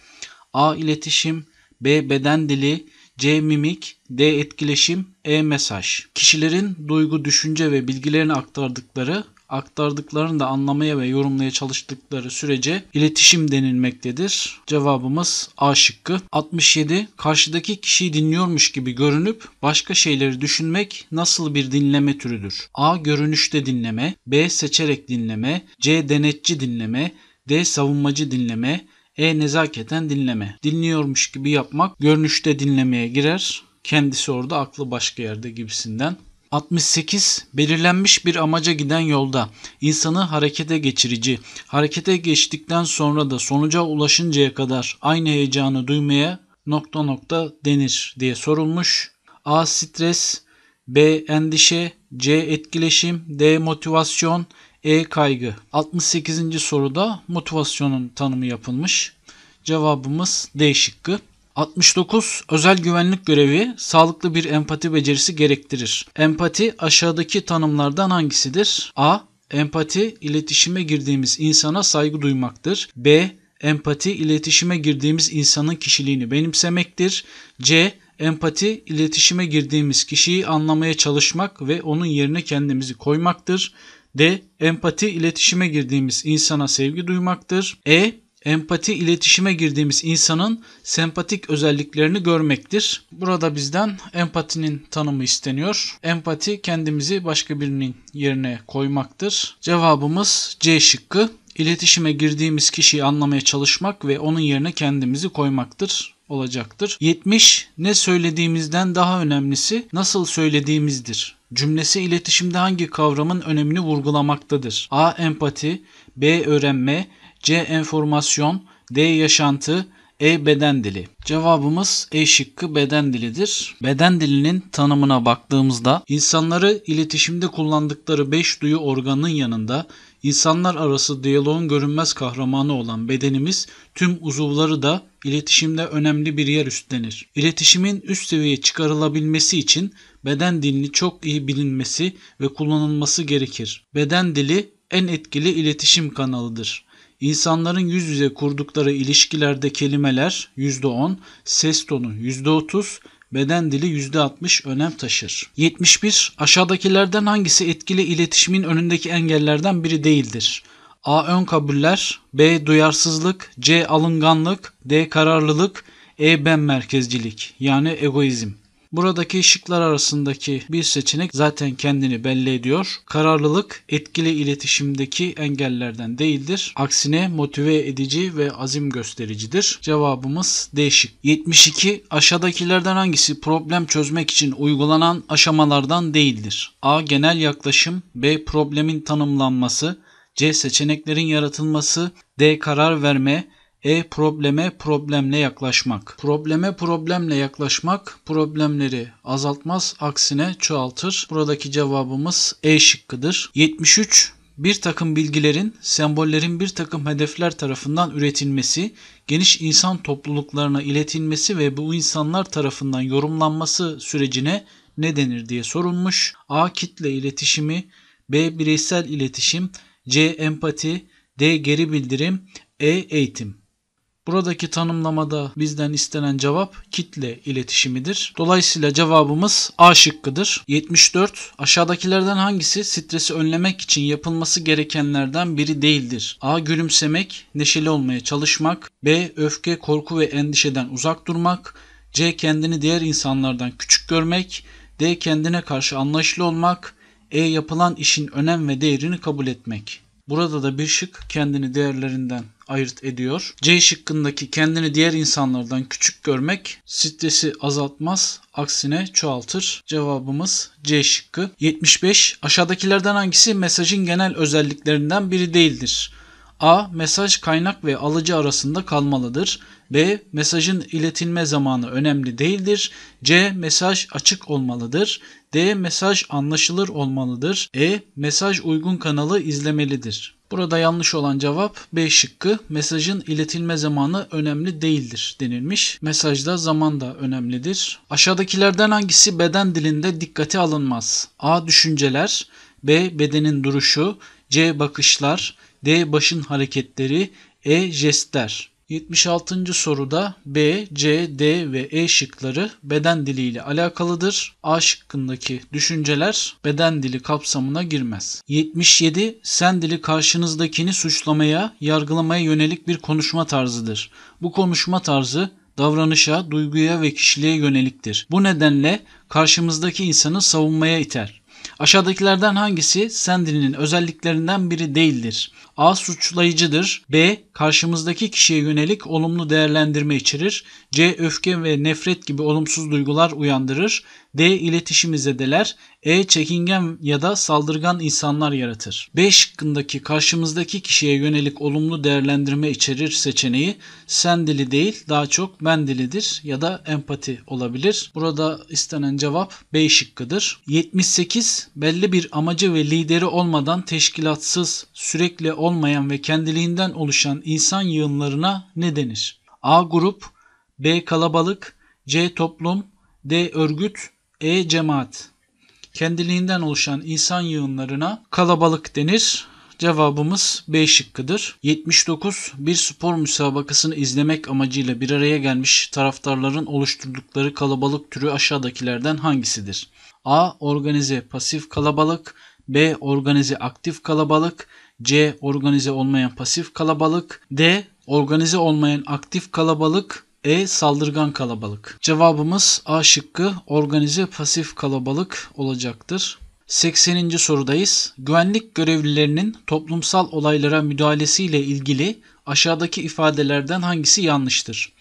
S1: A. iletişim, B. Beden dili, C. Mimik, D. Etkileşim, E. Mesaj. Kişilerin duygu, düşünce ve bilgilerini aktardıkları aktardıklarını da anlamaya ve yorumlaya çalıştıkları sürece iletişim denilmektedir. Cevabımız A şıkkı. 67. Karşıdaki kişiyi dinliyormuş gibi görünüp başka şeyleri düşünmek nasıl bir dinleme türüdür? A. Görünüşte dinleme. B. Seçerek dinleme. C. Denetçi dinleme. D. Savunmacı dinleme. E. Nezaketen dinleme. Dinliyormuş gibi yapmak görünüşte dinlemeye girer. Kendisi orada aklı başka yerde gibisinden. 68 belirlenmiş bir amaca giden yolda insanı harekete geçirici, harekete geçtikten sonra da sonuca ulaşıncaya kadar aynı heyecanı duymaya nokta nokta denir diye sorulmuş. A. Stres B. Endişe C. Etkileşim D. Motivasyon E. Kaygı 68. soruda motivasyonun tanımı yapılmış. Cevabımız D şıkkı. 69 özel güvenlik görevi sağlıklı bir empati becerisi gerektirir. Empati aşağıdaki tanımlardan hangisidir? A. Empati iletişime girdiğimiz insana saygı duymaktır. B. Empati iletişime girdiğimiz insanın kişiliğini benimsemektir. C. Empati iletişime girdiğimiz kişiyi anlamaya çalışmak ve onun yerine kendimizi koymaktır. D. Empati iletişime girdiğimiz insana sevgi duymaktır. E empati iletişime girdiğimiz insanın sempatik özelliklerini görmektir. Burada bizden empatinin tanımı isteniyor. Empati kendimizi başka birinin yerine koymaktır. Cevabımız C şıkkı. İletişime girdiğimiz kişiyi anlamaya çalışmak ve onun yerine kendimizi koymaktır olacaktır. 70 ne söylediğimizden daha önemlisi nasıl söylediğimizdir. Cümlesi iletişimde hangi kavramın önemini vurgulamaktadır? A. Empati B. Öğrenme C. Enformasyon D. Yaşantı E. Beden dili Cevabımız E şıkkı beden dilidir. Beden dilinin tanımına baktığımızda insanları iletişimde kullandıkları 5 duyu organının yanında insanlar arası diyaloğun görünmez kahramanı olan bedenimiz tüm uzuvları da iletişimde önemli bir yer üstlenir. İletişimin üst seviyeye çıkarılabilmesi için beden dilini çok iyi bilinmesi ve kullanılması gerekir. Beden dili en etkili iletişim kanalıdır. İnsanların yüz yüze kurdukları ilişkilerde kelimeler %10, ses tonu %30, beden dili %60 önem taşır. 71. Aşağıdakilerden hangisi etkili iletişimin önündeki engellerden biri değildir? A. Ön kabuller B. Duyarsızlık C. Alınganlık D. Kararlılık E. Ben merkezcilik yani egoizm. Buradaki şıklar arasındaki bir seçenek zaten kendini belli ediyor. Kararlılık etkili iletişimdeki engellerden değildir. Aksine motive edici ve azim göstericidir. Cevabımız değişik. 72. Aşağıdakilerden hangisi problem çözmek için uygulanan aşamalardan değildir? A. Genel yaklaşım B. Problemin tanımlanması C. Seçeneklerin yaratılması D. Karar verme e. Probleme problemle yaklaşmak. Probleme problemle yaklaşmak problemleri azaltmaz aksine çoğaltır. Buradaki cevabımız E şıkkıdır. 73 bir takım bilgilerin, sembollerin bir takım hedefler tarafından üretilmesi, geniş insan topluluklarına iletilmesi ve bu insanlar tarafından yorumlanması sürecine ne denir diye sorulmuş. A. Kitle iletişimi, B. Bireysel iletişim, C. Empati, D. Geri bildirim, E. Eğitim. Buradaki tanımlamada bizden istenen cevap kitle iletişimidir. Dolayısıyla cevabımız A şıkkıdır. 74. Aşağıdakilerden hangisi stresi önlemek için yapılması gerekenlerden biri değildir? A. Gülümsemek, neşeli olmaya çalışmak. B. Öfke, korku ve endişeden uzak durmak. C. Kendini diğer insanlardan küçük görmek. D. Kendine karşı anlayışlı olmak. E. Yapılan işin önem ve değerini kabul etmek. Burada da bir şık kendini değerlerinden ayırt ediyor. C şıkkındaki kendini diğer insanlardan küçük görmek stresi azaltmaz, aksine çoğaltır. Cevabımız C şıkkı. 75. Aşağıdakilerden hangisi mesajın genel özelliklerinden biri değildir? A. Mesaj kaynak ve alıcı arasında kalmalıdır. B. Mesajın iletilme zamanı önemli değildir. C. Mesaj açık olmalıdır. D. Mesaj anlaşılır olmalıdır. E. Mesaj uygun kanalı izlemelidir. Burada yanlış olan cevap B şıkkı. Mesajın iletilme zamanı önemli değildir denilmiş. Mesajda zaman da önemlidir. Aşağıdakilerden hangisi beden dilinde dikkate alınmaz? A. Düşünceler B. Bedenin duruşu C. Bakışlar D. Başın hareketleri. E. Jestler. 76. soruda B, C, D ve E şıkları beden dili ile alakalıdır. A şıkkındaki düşünceler beden dili kapsamına girmez. 77. Sen dili karşınızdakini suçlamaya, yargılamaya yönelik bir konuşma tarzıdır. Bu konuşma tarzı davranışa, duyguya ve kişiliğe yöneliktir. Bu nedenle karşımızdaki insanı savunmaya iter. Aşağıdakilerden hangisi Sendin'in özelliklerinden biri değildir? A. Suçlayıcıdır. B. Karşımızdaki kişiye yönelik olumlu değerlendirme içerir. C. Öfke ve nefret gibi olumsuz duygular uyandırır. D. İletişimi zedeler. E. Çekingen ya da saldırgan insanlar yaratır. B şıkkındaki karşımızdaki kişiye yönelik olumlu değerlendirme içerir seçeneği sen dili değil daha çok ben dilidir ya da empati olabilir. Burada istenen cevap B şıkkıdır. 78. Belli bir amacı ve lideri olmadan teşkilatsız, sürekli olmayan ve kendiliğinden oluşan insan yığınlarına ne denir? A grup, B kalabalık, C toplum, D örgüt, e cemaat. Kendiliğinden oluşan insan yığınlarına kalabalık denir. Cevabımız B şıkkıdır. 79 bir spor müsabakasını izlemek amacıyla bir araya gelmiş taraftarların oluşturdukları kalabalık türü aşağıdakilerden hangisidir? A. Organize pasif kalabalık B. Organize aktif kalabalık C. Organize olmayan pasif kalabalık D. Organize olmayan aktif kalabalık e. Saldırgan kalabalık. Cevabımız A şıkkı organize pasif kalabalık olacaktır. 80. sorudayız. Güvenlik görevlilerinin toplumsal olaylara müdahalesiyle ilgili aşağıdaki ifadelerden hangisi yanlıştır?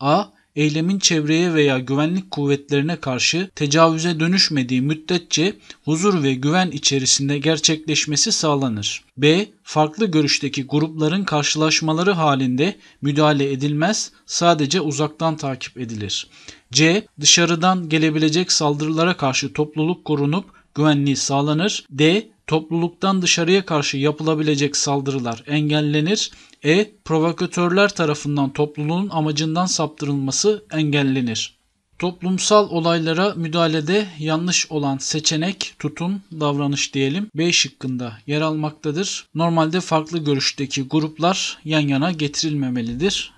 S1: A eylemin çevreye veya güvenlik kuvvetlerine karşı tecavüze dönüşmediği müddetçe huzur ve güven içerisinde gerçekleşmesi sağlanır. B. Farklı görüşteki grupların karşılaşmaları halinde müdahale edilmez, sadece uzaktan takip edilir. C. Dışarıdan gelebilecek saldırılara karşı topluluk korunup güvenliği sağlanır. D. Topluluktan dışarıya karşı yapılabilecek saldırılar engellenir e. Provokatörler tarafından topluluğun amacından saptırılması engellenir. Toplumsal olaylara müdahalede yanlış olan seçenek, tutum, davranış diyelim B şıkkında yer almaktadır. Normalde farklı görüşteki gruplar yan yana getirilmemelidir.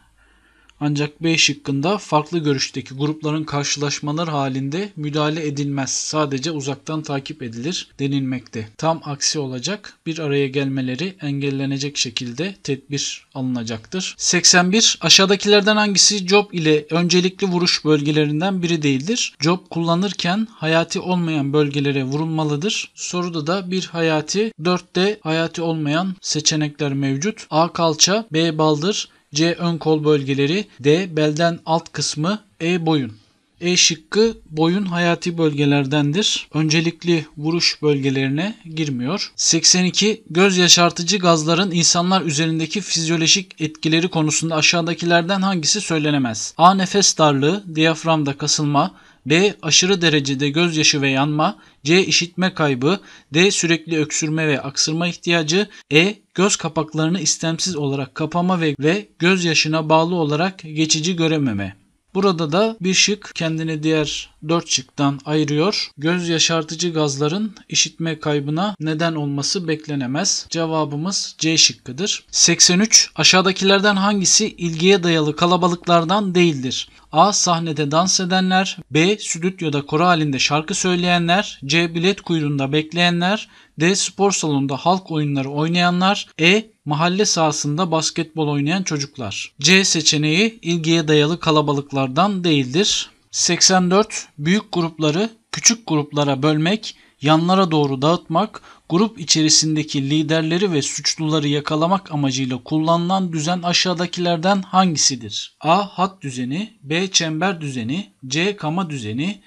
S1: Ancak B şıkkında farklı görüşteki grupların karşılaşmalar halinde müdahale edilmez. Sadece uzaktan takip edilir denilmekte. Tam aksi olacak bir araya gelmeleri engellenecek şekilde tedbir alınacaktır. 81. Aşağıdakilerden hangisi job ile öncelikli vuruş bölgelerinden biri değildir? Job kullanırken hayati olmayan bölgelere vurulmalıdır. Soruda da bir hayati, 4 de hayati olmayan seçenekler mevcut. A kalça, B baldır, C. Ön kol bölgeleri. D. Belden alt kısmı. E. Boyun. E şıkkı boyun hayati bölgelerdendir. Öncelikli vuruş bölgelerine girmiyor. 82 göz yaşartıcı gazların insanlar üzerindeki fizyolojik etkileri konusunda aşağıdakilerden hangisi söylenemez? A nefes darlığı, diyaframda kasılma, B. Aşırı derecede gözyaşı ve yanma. C. işitme kaybı. D. Sürekli öksürme ve aksırma ihtiyacı. E. Göz kapaklarını istemsiz olarak kapama ve, ve gözyaşına bağlı olarak geçici görememe. Burada da bir şık kendini diğer 4 şıktan ayırıyor. Göz yaşartıcı gazların işitme kaybına neden olması beklenemez. Cevabımız C şıkkıdır. 83. Aşağıdakilerden hangisi ilgiye dayalı kalabalıklardan değildir? A. Sahnede dans edenler. B. Stüdyoda koro halinde şarkı söyleyenler. C. Bilet kuyruğunda bekleyenler. D. Spor salonunda halk oyunları oynayanlar. E mahalle sahasında basketbol oynayan çocuklar. C seçeneği ilgiye dayalı kalabalıklardan değildir. 84 büyük grupları küçük gruplara bölmek, yanlara doğru dağıtmak, grup içerisindeki liderleri ve suçluları yakalamak amacıyla kullanılan düzen aşağıdakilerden hangisidir? A. Hat düzeni, B. Çember düzeni, C. Kama düzeni,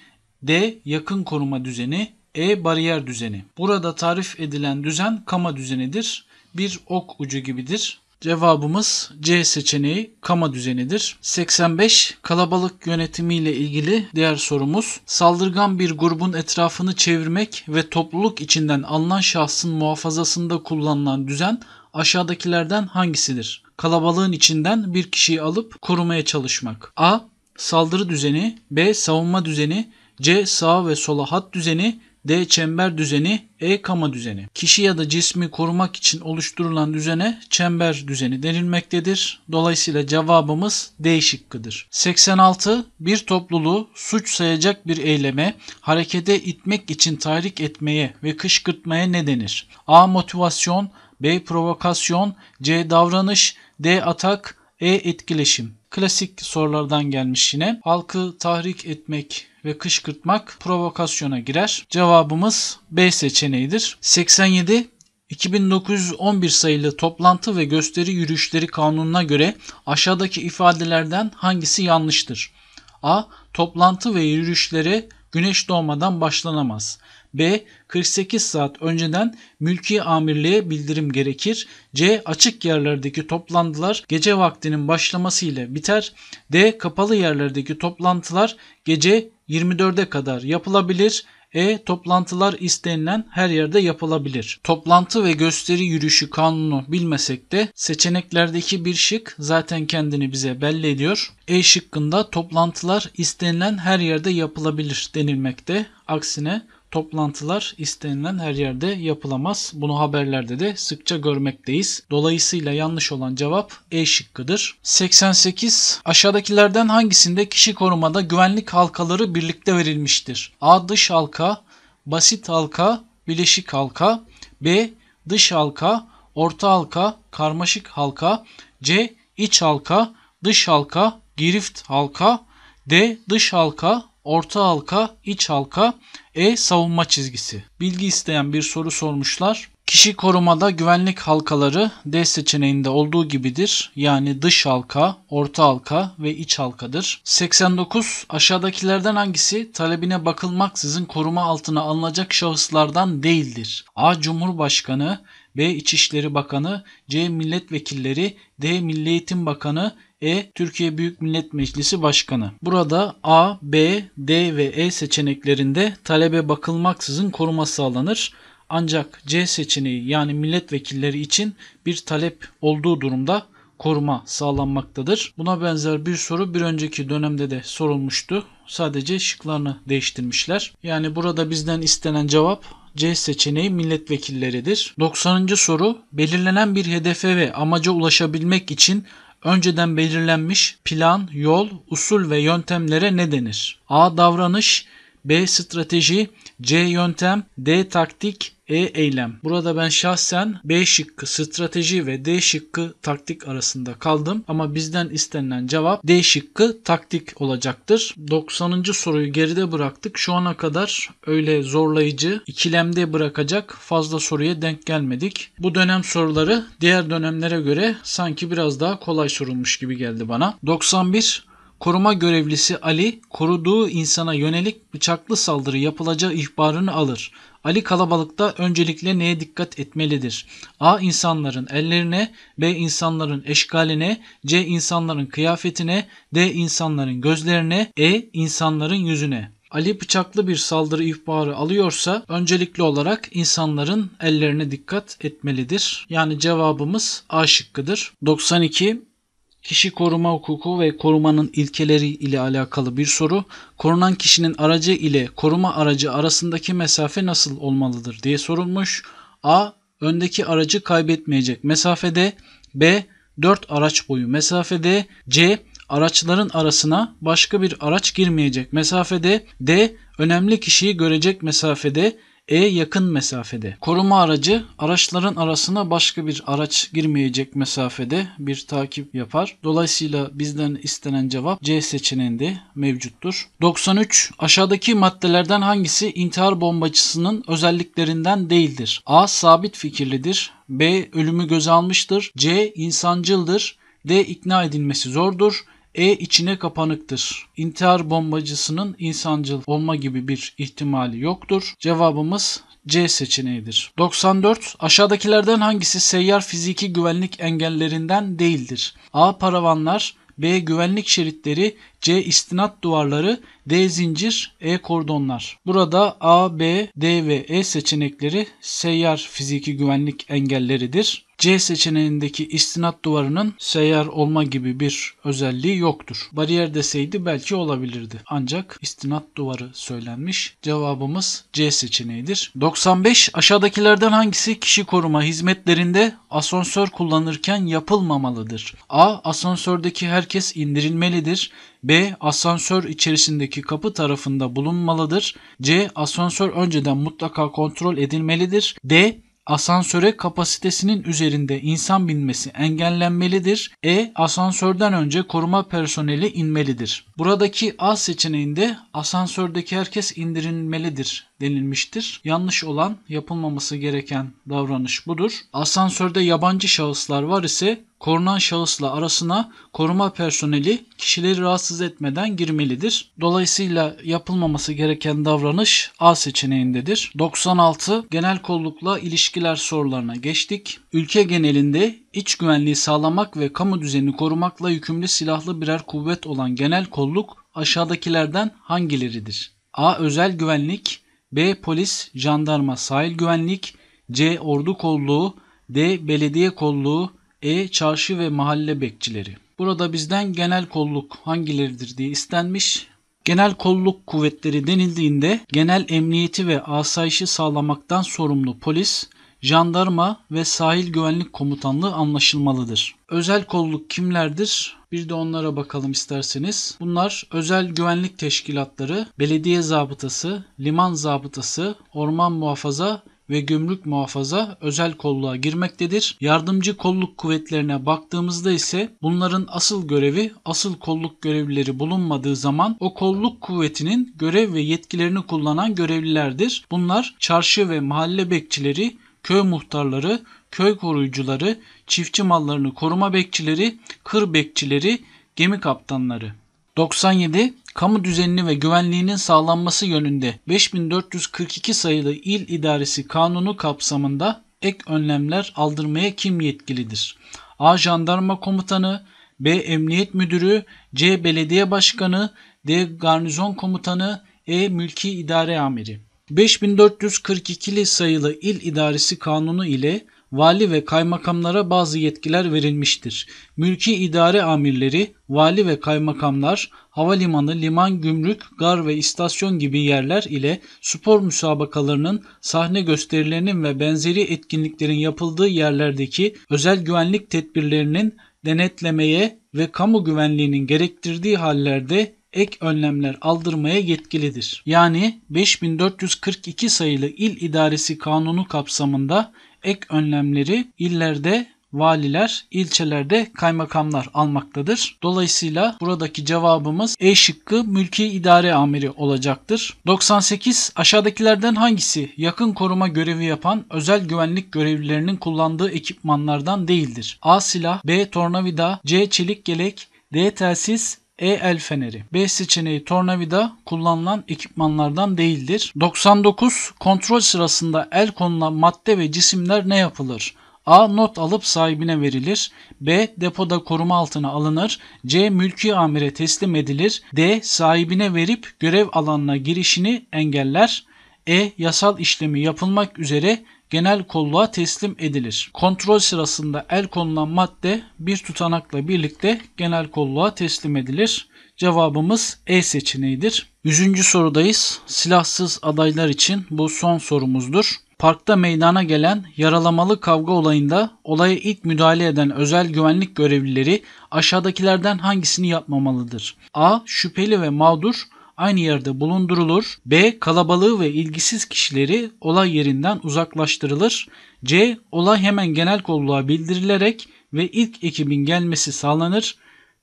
S1: D. Yakın koruma düzeni, E. Bariyer düzeni. Burada tarif edilen düzen kama düzenidir bir ok ucu gibidir. Cevabımız C seçeneği kama düzenidir. 85 kalabalık yönetimiyle ilgili diğer sorumuz saldırgan bir grubun etrafını çevirmek ve topluluk içinden alınan şahsın muhafazasında kullanılan düzen aşağıdakilerden hangisidir? Kalabalığın içinden bir kişiyi alıp korumaya çalışmak. A. Saldırı düzeni B. Savunma düzeni C. Sağ ve sola hat düzeni D. Çember düzeni. E. Kama düzeni. Kişi ya da cismi korumak için oluşturulan düzene çember düzeni denilmektedir. Dolayısıyla cevabımız D şıkkıdır. 86. Bir topluluğu suç sayacak bir eyleme harekete itmek için tahrik etmeye ve kışkırtmaya ne denir? A. Motivasyon. B. Provokasyon. C. Davranış. D. Atak. E. Etkileşim. Klasik sorulardan gelmiş yine. Halkı tahrik etmek ve kışkırtmak provokasyona girer. Cevabımız B seçeneğidir. 87 2911 sayılı toplantı ve gösteri yürüyüşleri kanununa göre aşağıdaki ifadelerden hangisi yanlıştır? A. Toplantı ve yürüyüşlere güneş doğmadan başlanamaz. B. 48 saat önceden mülki amirliğe bildirim gerekir. C. Açık yerlerdeki toplantılar gece vaktinin başlaması ile biter. D. Kapalı yerlerdeki toplantılar gece 24'e kadar yapılabilir. E. Toplantılar istenilen her yerde yapılabilir. Toplantı ve gösteri yürüyüşü kanunu bilmesek de seçeneklerdeki bir şık zaten kendini bize belli ediyor. E şıkkında toplantılar istenilen her yerde yapılabilir denilmekte. Aksine Toplantılar istenilen her yerde yapılamaz. Bunu haberlerde de sıkça görmekteyiz. Dolayısıyla yanlış olan cevap E şıkkıdır. 88. Aşağıdakilerden hangisinde kişi korumada güvenlik halkaları birlikte verilmiştir? A. Dış halka, basit halka, bileşik halka. B. Dış halka, orta halka, karmaşık halka. C. İç halka, dış halka, girift halka. D. Dış halka, orta halka, iç halka, E savunma çizgisi. Bilgi isteyen bir soru sormuşlar. Kişi korumada güvenlik halkaları D seçeneğinde olduğu gibidir. Yani dış halka, orta halka ve iç halkadır. 89 aşağıdakilerden hangisi talebine bakılmaksızın koruma altına alınacak şahıslardan değildir? A. Cumhurbaşkanı B. İçişleri Bakanı C. Milletvekilleri D. Milli Eğitim Bakanı e. Türkiye Büyük Millet Meclisi Başkanı. Burada A, B, D ve E seçeneklerinde talebe bakılmaksızın koruma sağlanır. Ancak C seçeneği yani milletvekilleri için bir talep olduğu durumda koruma sağlanmaktadır. Buna benzer bir soru bir önceki dönemde de sorulmuştu. Sadece şıklarını değiştirmişler. Yani burada bizden istenen cevap C seçeneği milletvekilleridir. 90. soru belirlenen bir hedefe ve amaca ulaşabilmek için önceden belirlenmiş plan, yol, usul ve yöntemlere ne denir? A. Davranış B strateji, C yöntem, D taktik, E eylem. Burada ben şahsen B şıkkı strateji ve D şıkkı taktik arasında kaldım ama bizden istenilen cevap D şıkkı taktik olacaktır. 90. soruyu geride bıraktık. Şu ana kadar öyle zorlayıcı, ikilemde bırakacak fazla soruya denk gelmedik. Bu dönem soruları diğer dönemlere göre sanki biraz daha kolay sorulmuş gibi geldi bana. 91 Koruma görevlisi Ali koruduğu insana yönelik bıçaklı saldırı yapılacağı ihbarını alır. Ali kalabalıkta öncelikle neye dikkat etmelidir? A. insanların ellerine, B. insanların eşkaline, C. insanların kıyafetine, D. insanların gözlerine, E. insanların yüzüne. Ali bıçaklı bir saldırı ihbarı alıyorsa öncelikli olarak insanların ellerine dikkat etmelidir. Yani cevabımız A şıkkıdır. 92 Kişi koruma hukuku ve korumanın ilkeleri ile alakalı bir soru. Korunan kişinin aracı ile koruma aracı arasındaki mesafe nasıl olmalıdır diye sorulmuş. A. Öndeki aracı kaybetmeyecek mesafede. B. 4 araç boyu mesafede. C. Araçların arasına başka bir araç girmeyecek mesafede. D. Önemli kişiyi görecek mesafede. E yakın mesafede. Koruma aracı araçların arasına başka bir araç girmeyecek mesafede bir takip yapar. Dolayısıyla bizden istenen cevap C seçeneğinde mevcuttur. 93. Aşağıdaki maddelerden hangisi intihar bombacısının özelliklerinden değildir? A. Sabit fikirlidir. B. Ölümü göze almıştır. C. insancıldır. D. ikna edilmesi zordur. E içine kapanıktır. İntihar bombacısının insancıl olma gibi bir ihtimali yoktur. Cevabımız C seçeneğidir. 94. Aşağıdakilerden hangisi seyyar fiziki güvenlik engellerinden değildir? A. Paravanlar B. Güvenlik şeritleri C istinat duvarları, D zincir, E kordonlar. Burada A, B, D ve E seçenekleri seyyar fiziki güvenlik engelleridir. C seçeneğindeki istinat duvarının seyyar olma gibi bir özelliği yoktur. Bariyer deseydi belki olabilirdi. Ancak istinat duvarı söylenmiş. Cevabımız C seçeneğidir. 95. Aşağıdakilerden hangisi kişi koruma hizmetlerinde asansör kullanırken yapılmamalıdır? A. Asansördeki herkes indirilmelidir. B. Asansör içerisindeki kapı tarafında bulunmalıdır. C. Asansör önceden mutlaka kontrol edilmelidir. D. Asansöre kapasitesinin üzerinde insan binmesi engellenmelidir. E. Asansörden önce koruma personeli inmelidir. Buradaki A seçeneğinde asansördeki herkes indirilmelidir denilmiştir. Yanlış olan yapılmaması gereken davranış budur. Asansörde yabancı şahıslar var ise korunan şahısla arasına koruma personeli kişileri rahatsız etmeden girmelidir. Dolayısıyla yapılmaması gereken davranış A seçeneğindedir. 96 genel kollukla ilişkiler sorularına geçtik. Ülke genelinde iç güvenliği sağlamak ve kamu düzenini korumakla yükümlü silahlı birer kuvvet olan genel kolluk aşağıdakilerden hangileridir? A. Özel güvenlik B. Polis, jandarma, sahil güvenlik C. Ordu kolluğu D. Belediye kolluğu e. Çarşı ve mahalle bekçileri. Burada bizden genel kolluk hangileridir diye istenmiş. Genel kolluk kuvvetleri denildiğinde genel emniyeti ve asayişi sağlamaktan sorumlu polis, jandarma ve sahil güvenlik komutanlığı anlaşılmalıdır. Özel kolluk kimlerdir? Bir de onlara bakalım isterseniz. Bunlar özel güvenlik teşkilatları, belediye zabıtası, liman zabıtası, orman muhafaza ve gümrük muhafaza özel kolluğa girmektedir. Yardımcı kolluk kuvvetlerine baktığımızda ise bunların asıl görevi asıl kolluk görevlileri bulunmadığı zaman o kolluk kuvvetinin görev ve yetkilerini kullanan görevlilerdir. Bunlar çarşı ve mahalle bekçileri, köy muhtarları, köy koruyucuları, çiftçi mallarını koruma bekçileri, kır bekçileri, gemi kaptanları. 97 kamu düzenini ve güvenliğinin sağlanması yönünde 5442 sayılı İl İdaresi Kanunu kapsamında ek önlemler aldırmaya kim yetkilidir? A. Jandarma Komutanı, B. Emniyet Müdürü, C. Belediye Başkanı, D. Garnizon Komutanı, E. Mülki İdare Amiri. 5442'li sayılı İl İdaresi Kanunu ile vali ve kaymakamlara bazı yetkiler verilmiştir. Mülki idare amirleri, vali ve kaymakamlar havalimanı, liman, gümrük, gar ve istasyon gibi yerler ile spor müsabakalarının, sahne gösterilerinin ve benzeri etkinliklerin yapıldığı yerlerdeki özel güvenlik tedbirlerinin denetlemeye ve kamu güvenliğinin gerektirdiği hallerde ek önlemler aldırmaya yetkilidir. Yani 5442 sayılı il idaresi kanunu kapsamında ek önlemleri illerde valiler, ilçelerde kaymakamlar almaktadır. Dolayısıyla buradaki cevabımız E şıkkı mülki idare amiri olacaktır. 98 aşağıdakilerden hangisi yakın koruma görevi yapan özel güvenlik görevlilerinin kullandığı ekipmanlardan değildir? A silah, B tornavida, C çelik gelek, D telsiz, e el feneri. B seçeneği tornavida kullanılan ekipmanlardan değildir. 99. Kontrol sırasında el konulan madde ve cisimler ne yapılır? A. Not alıp sahibine verilir. B. Depoda koruma altına alınır. C. Mülki amire teslim edilir. D. Sahibine verip görev alanına girişini engeller. E. Yasal işlemi yapılmak üzere genel kolluğa teslim edilir. Kontrol sırasında el konulan madde bir tutanakla birlikte genel kolluğa teslim edilir. Cevabımız E seçeneğidir. Yüzüncü sorudayız. Silahsız adaylar için bu son sorumuzdur. Parkta meydana gelen yaralamalı kavga olayında olaya ilk müdahale eden özel güvenlik görevlileri aşağıdakilerden hangisini yapmamalıdır? A. Şüpheli ve mağdur aynı yerde bulundurulur. B. Kalabalığı ve ilgisiz kişileri olay yerinden uzaklaştırılır. C. Olay hemen genel kolluğa bildirilerek ve ilk ekibin gelmesi sağlanır.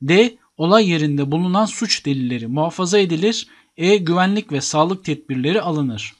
S1: D. Olay yerinde bulunan suç delilleri muhafaza edilir. E. Güvenlik ve sağlık tedbirleri alınır.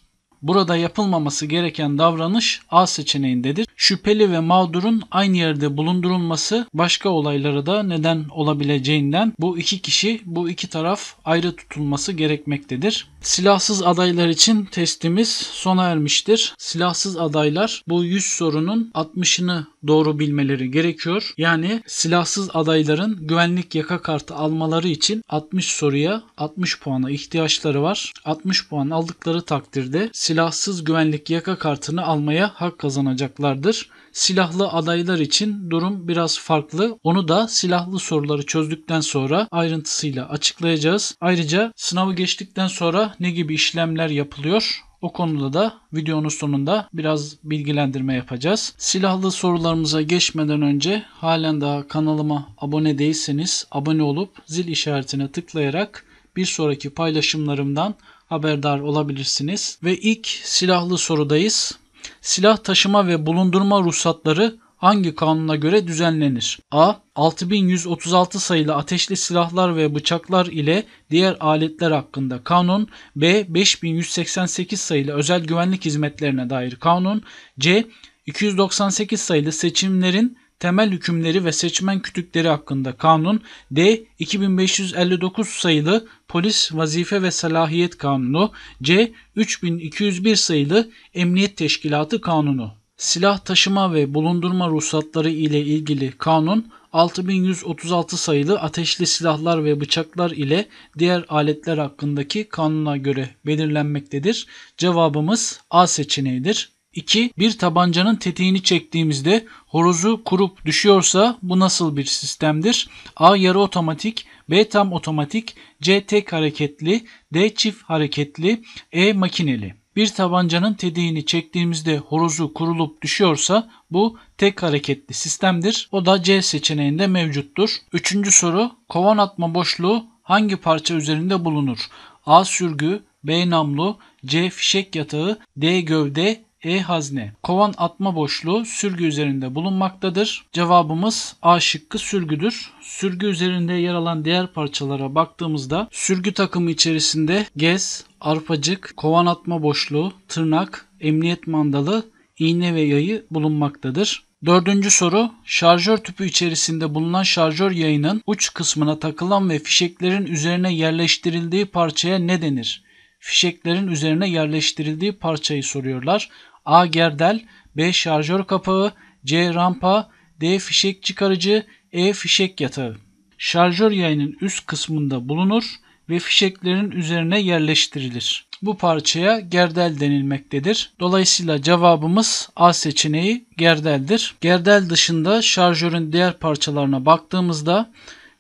S1: Burada yapılmaması gereken davranış A seçeneğindedir. Şüpheli ve mağdurun aynı yerde bulundurulması başka olaylara da neden olabileceğinden bu iki kişi, bu iki taraf ayrı tutulması gerekmektedir. Silahsız adaylar için testimiz sona ermiştir. Silahsız adaylar bu 100 sorunun 60'ını doğru bilmeleri gerekiyor. Yani silahsız adayların güvenlik yaka kartı almaları için 60 soruya 60 puana ihtiyaçları var. 60 puan aldıkları takdirde silahsız güvenlik yaka kartını almaya hak kazanacaklardır. Silahlı adaylar için durum biraz farklı. Onu da silahlı soruları çözdükten sonra ayrıntısıyla açıklayacağız. Ayrıca sınavı geçtikten sonra ne gibi işlemler yapılıyor o konuda da videonun sonunda biraz bilgilendirme yapacağız. Silahlı sorularımıza geçmeden önce halen daha kanalıma abone değilseniz abone olup zil işaretine tıklayarak bir sonraki paylaşımlarımdan haberdar olabilirsiniz. Ve ilk silahlı sorudayız. Silah taşıma ve bulundurma ruhsatları hangi kanuna göre düzenlenir? A. 6136 sayılı ateşli silahlar ve bıçaklar ile diğer aletler hakkında kanun. B. 5188 sayılı özel güvenlik hizmetlerine dair kanun. C. 298 sayılı seçimlerin temel hükümleri ve seçmen kütükleri hakkında kanun D 2559 sayılı polis vazife ve salahiyet kanunu C 3201 sayılı emniyet teşkilatı kanunu silah taşıma ve bulundurma ruhsatları ile ilgili kanun 6136 sayılı ateşli silahlar ve bıçaklar ile diğer aletler hakkındaki kanuna göre belirlenmektedir. Cevabımız A seçeneğidir. 2. Bir tabancanın tetiğini çektiğimizde horozu kurup düşüyorsa bu nasıl bir sistemdir? A. Yarı otomatik B. Tam otomatik C. Tek hareketli D. Çift hareketli E. Makineli bir tabancanın tediğini çektiğimizde horozu kurulup düşüyorsa bu tek hareketli sistemdir. O da C seçeneğinde mevcuttur. Üçüncü soru kovan atma boşluğu hangi parça üzerinde bulunur? A sürgü, B namlu, C fişek yatağı, D gövde, e-hazne. Kovan atma boşluğu sürgü üzerinde bulunmaktadır. Cevabımız A şıkkı sürgüdür. Sürgü üzerinde yer alan diğer parçalara baktığımızda sürgü takımı içerisinde gez, arpacık, kovan atma boşluğu, tırnak, emniyet mandalı, iğne ve yayı bulunmaktadır. Dördüncü soru şarjör tüpü içerisinde bulunan şarjör yayının uç kısmına takılan ve fişeklerin üzerine yerleştirildiği parçaya ne denir? Fişeklerin üzerine yerleştirildiği parçayı soruyorlar. A. Gerdel B. Şarjör kapağı C. Rampa D. Fişek çıkarıcı E. Fişek yatağı Şarjör yayının üst kısmında bulunur ve fişeklerin üzerine yerleştirilir. Bu parçaya gerdel denilmektedir. Dolayısıyla cevabımız A seçeneği gerdeldir. Gerdel dışında şarjörün diğer parçalarına baktığımızda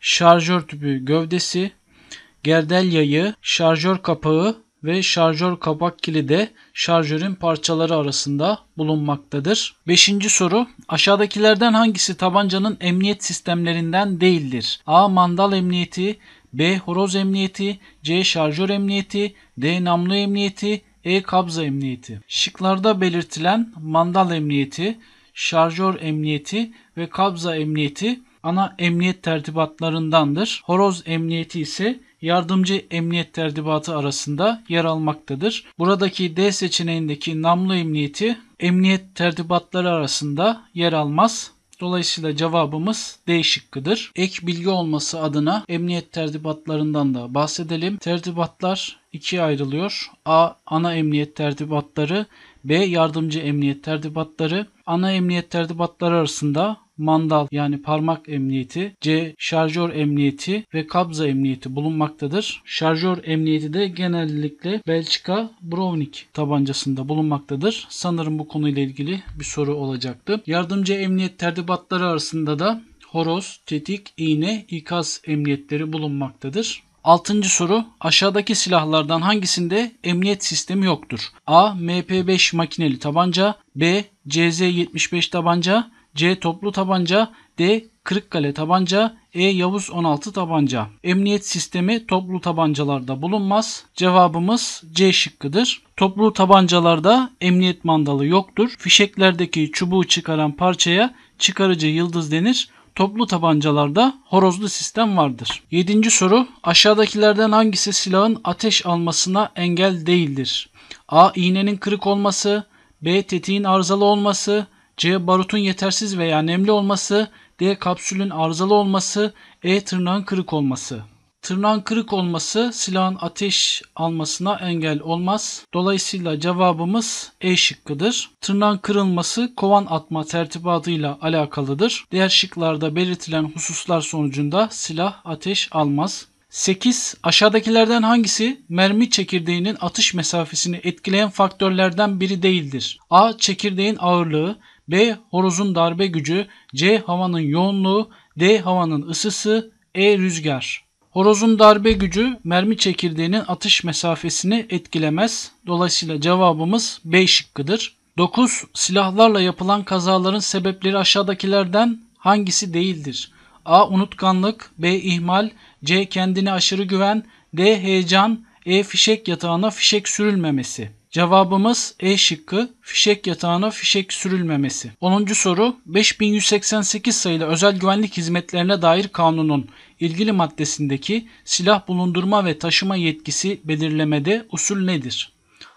S1: şarjör tüpü gövdesi, gerdel yayı, şarjör kapağı ve şarjör kabak kili de şarjörün parçaları arasında bulunmaktadır. Beşinci soru aşağıdakilerden hangisi tabancanın emniyet sistemlerinden değildir? A. Mandal emniyeti B. Horoz emniyeti C. Şarjör emniyeti D. Namlu emniyeti E. Kabza emniyeti Şıklarda belirtilen mandal emniyeti, şarjör emniyeti ve kabza emniyeti ana emniyet tertibatlarındandır. Horoz emniyeti ise yardımcı emniyet tertibatı arasında yer almaktadır. Buradaki D seçeneğindeki namlu emniyeti emniyet tertibatları arasında yer almaz. Dolayısıyla cevabımız D şıkkıdır. Ek bilgi olması adına emniyet tertibatlarından da bahsedelim. Tertibatlar ikiye ayrılıyor. A. Ana emniyet tertibatları. B. Yardımcı emniyet tertibatları. Ana emniyet tertibatları arasında mandal yani parmak emniyeti, C şarjör emniyeti ve kabza emniyeti bulunmaktadır. Şarjör emniyeti de genellikle Belçika Browning tabancasında bulunmaktadır. Sanırım bu konuyla ilgili bir soru olacaktı. Yardımcı emniyet terdibatları arasında da horoz, tetik, iğne, ikaz emniyetleri bulunmaktadır. Altıncı soru aşağıdaki silahlardan hangisinde emniyet sistemi yoktur? A. MP5 makineli tabanca B. CZ75 tabanca C. Toplu tabanca D. Kırıkkale tabanca E. Yavuz 16 tabanca Emniyet sistemi toplu tabancalarda bulunmaz. Cevabımız C şıkkıdır. Toplu tabancalarda emniyet mandalı yoktur. Fişeklerdeki çubuğu çıkaran parçaya çıkarıcı yıldız denir toplu tabancalarda horozlu sistem vardır. 7. soru aşağıdakilerden hangisi silahın ateş almasına engel değildir? A. iğnenin kırık olması B. Tetiğin arızalı olması C. Barutun yetersiz veya nemli olması. D. Kapsülün arızalı olması. E. Tırnağın kırık olması. Tırnağın kırık olması silahın ateş almasına engel olmaz. Dolayısıyla cevabımız E şıkkıdır. Tırnağın kırılması kovan atma tertibatıyla alakalıdır. Diğer şıklarda belirtilen hususlar sonucunda silah ateş almaz. 8. Aşağıdakilerden hangisi mermi çekirdeğinin atış mesafesini etkileyen faktörlerden biri değildir? A. Çekirdeğin ağırlığı B. Horozun darbe gücü. C. Havanın yoğunluğu. D. Havanın ısısı. E. Rüzgar. Horozun darbe gücü mermi çekirdeğinin atış mesafesini etkilemez. Dolayısıyla cevabımız B şıkkıdır. 9. Silahlarla yapılan kazaların sebepleri aşağıdakilerden hangisi değildir? A. Unutkanlık B. ihmal C. Kendine aşırı güven D. Heyecan E. Fişek yatağına fişek sürülmemesi Cevabımız E şıkkı fişek yatağına fişek sürülmemesi. 10. soru 5188 sayılı özel güvenlik hizmetlerine dair kanunun ilgili maddesindeki silah bulundurma ve taşıma yetkisi belirlemede usul nedir?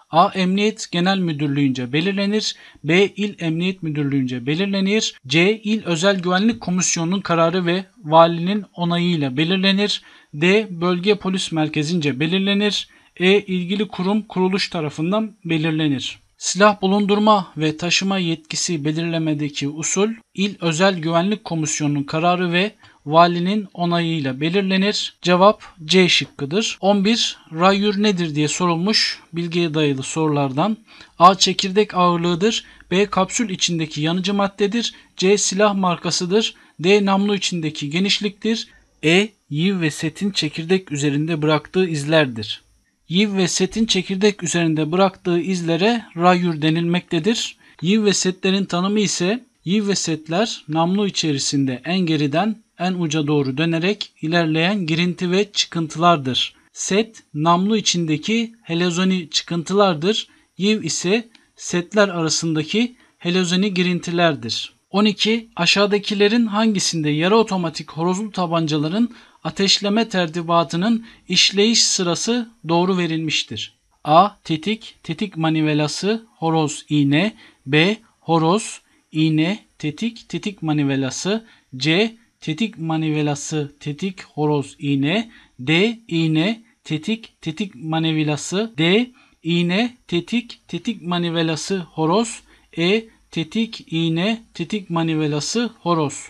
S1: A. Emniyet Genel Müdürlüğü'nce belirlenir. B. İl Emniyet Müdürlüğü'nce belirlenir. C. İl Özel Güvenlik Komisyonu'nun kararı ve valinin onayıyla belirlenir. D. Bölge Polis Merkezi'nce belirlenir e ilgili kurum kuruluş tarafından belirlenir. Silah bulundurma ve taşıma yetkisi belirlemedeki usul il Özel Güvenlik Komisyonu'nun kararı ve valinin onayıyla belirlenir. Cevap C şıkkıdır. 11. Rayür nedir diye sorulmuş bilgiye dayalı sorulardan. A. Çekirdek ağırlığıdır. B. Kapsül içindeki yanıcı maddedir. C. Silah markasıdır. D. Namlu içindeki genişliktir. E. Yiv ve setin çekirdek üzerinde bıraktığı izlerdir. Yiv ve Set'in çekirdek üzerinde bıraktığı izlere rayür denilmektedir. Yiv ve Set'lerin tanımı ise Yiv ve Set'ler namlu içerisinde en geriden en uca doğru dönerek ilerleyen girinti ve çıkıntılardır. Set namlu içindeki helezoni çıkıntılardır. Yiv ise setler arasındaki helezoni girintilerdir. 12. Aşağıdakilerin hangisinde yarı otomatik horozlu tabancaların ateşleme terdibatının işleyiş sırası doğru verilmiştir. A. Tetik, tetik manivelası, horoz, iğne. B. Horoz, iğne, tetik, tetik manivelası. C. Tetik manivelası, tetik, horoz, iğne. D. iğne, tetik, tetik manivelası. D. iğne, tetik, tetik manivelası, horoz. E. Tetik, iğne, tetik manivelası, horoz.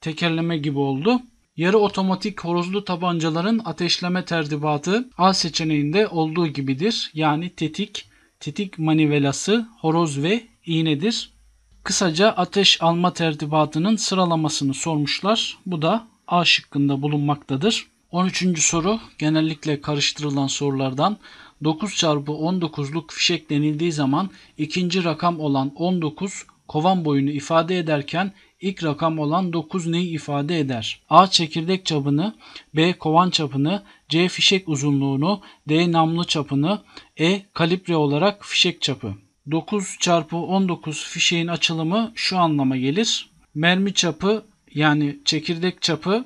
S1: Tekerleme gibi oldu yarı otomatik horozlu tabancaların ateşleme terdibatı A seçeneğinde olduğu gibidir. Yani tetik, tetik manivelası, horoz ve iğnedir. Kısaca ateş alma terdibatının sıralamasını sormuşlar. Bu da A şıkkında bulunmaktadır. 13. soru genellikle karıştırılan sorulardan 9 çarpı 19'luk fişek denildiği zaman ikinci rakam olan 19 kovan boyunu ifade ederken ilk rakam olan 9 neyi ifade eder? A. Çekirdek çapını, B. Kovan çapını, C. Fişek uzunluğunu, D. Namlu çapını, E. Kalibre olarak fişek çapı. 9 çarpı 19 fişeğin açılımı şu anlama gelir. Mermi çapı yani çekirdek çapı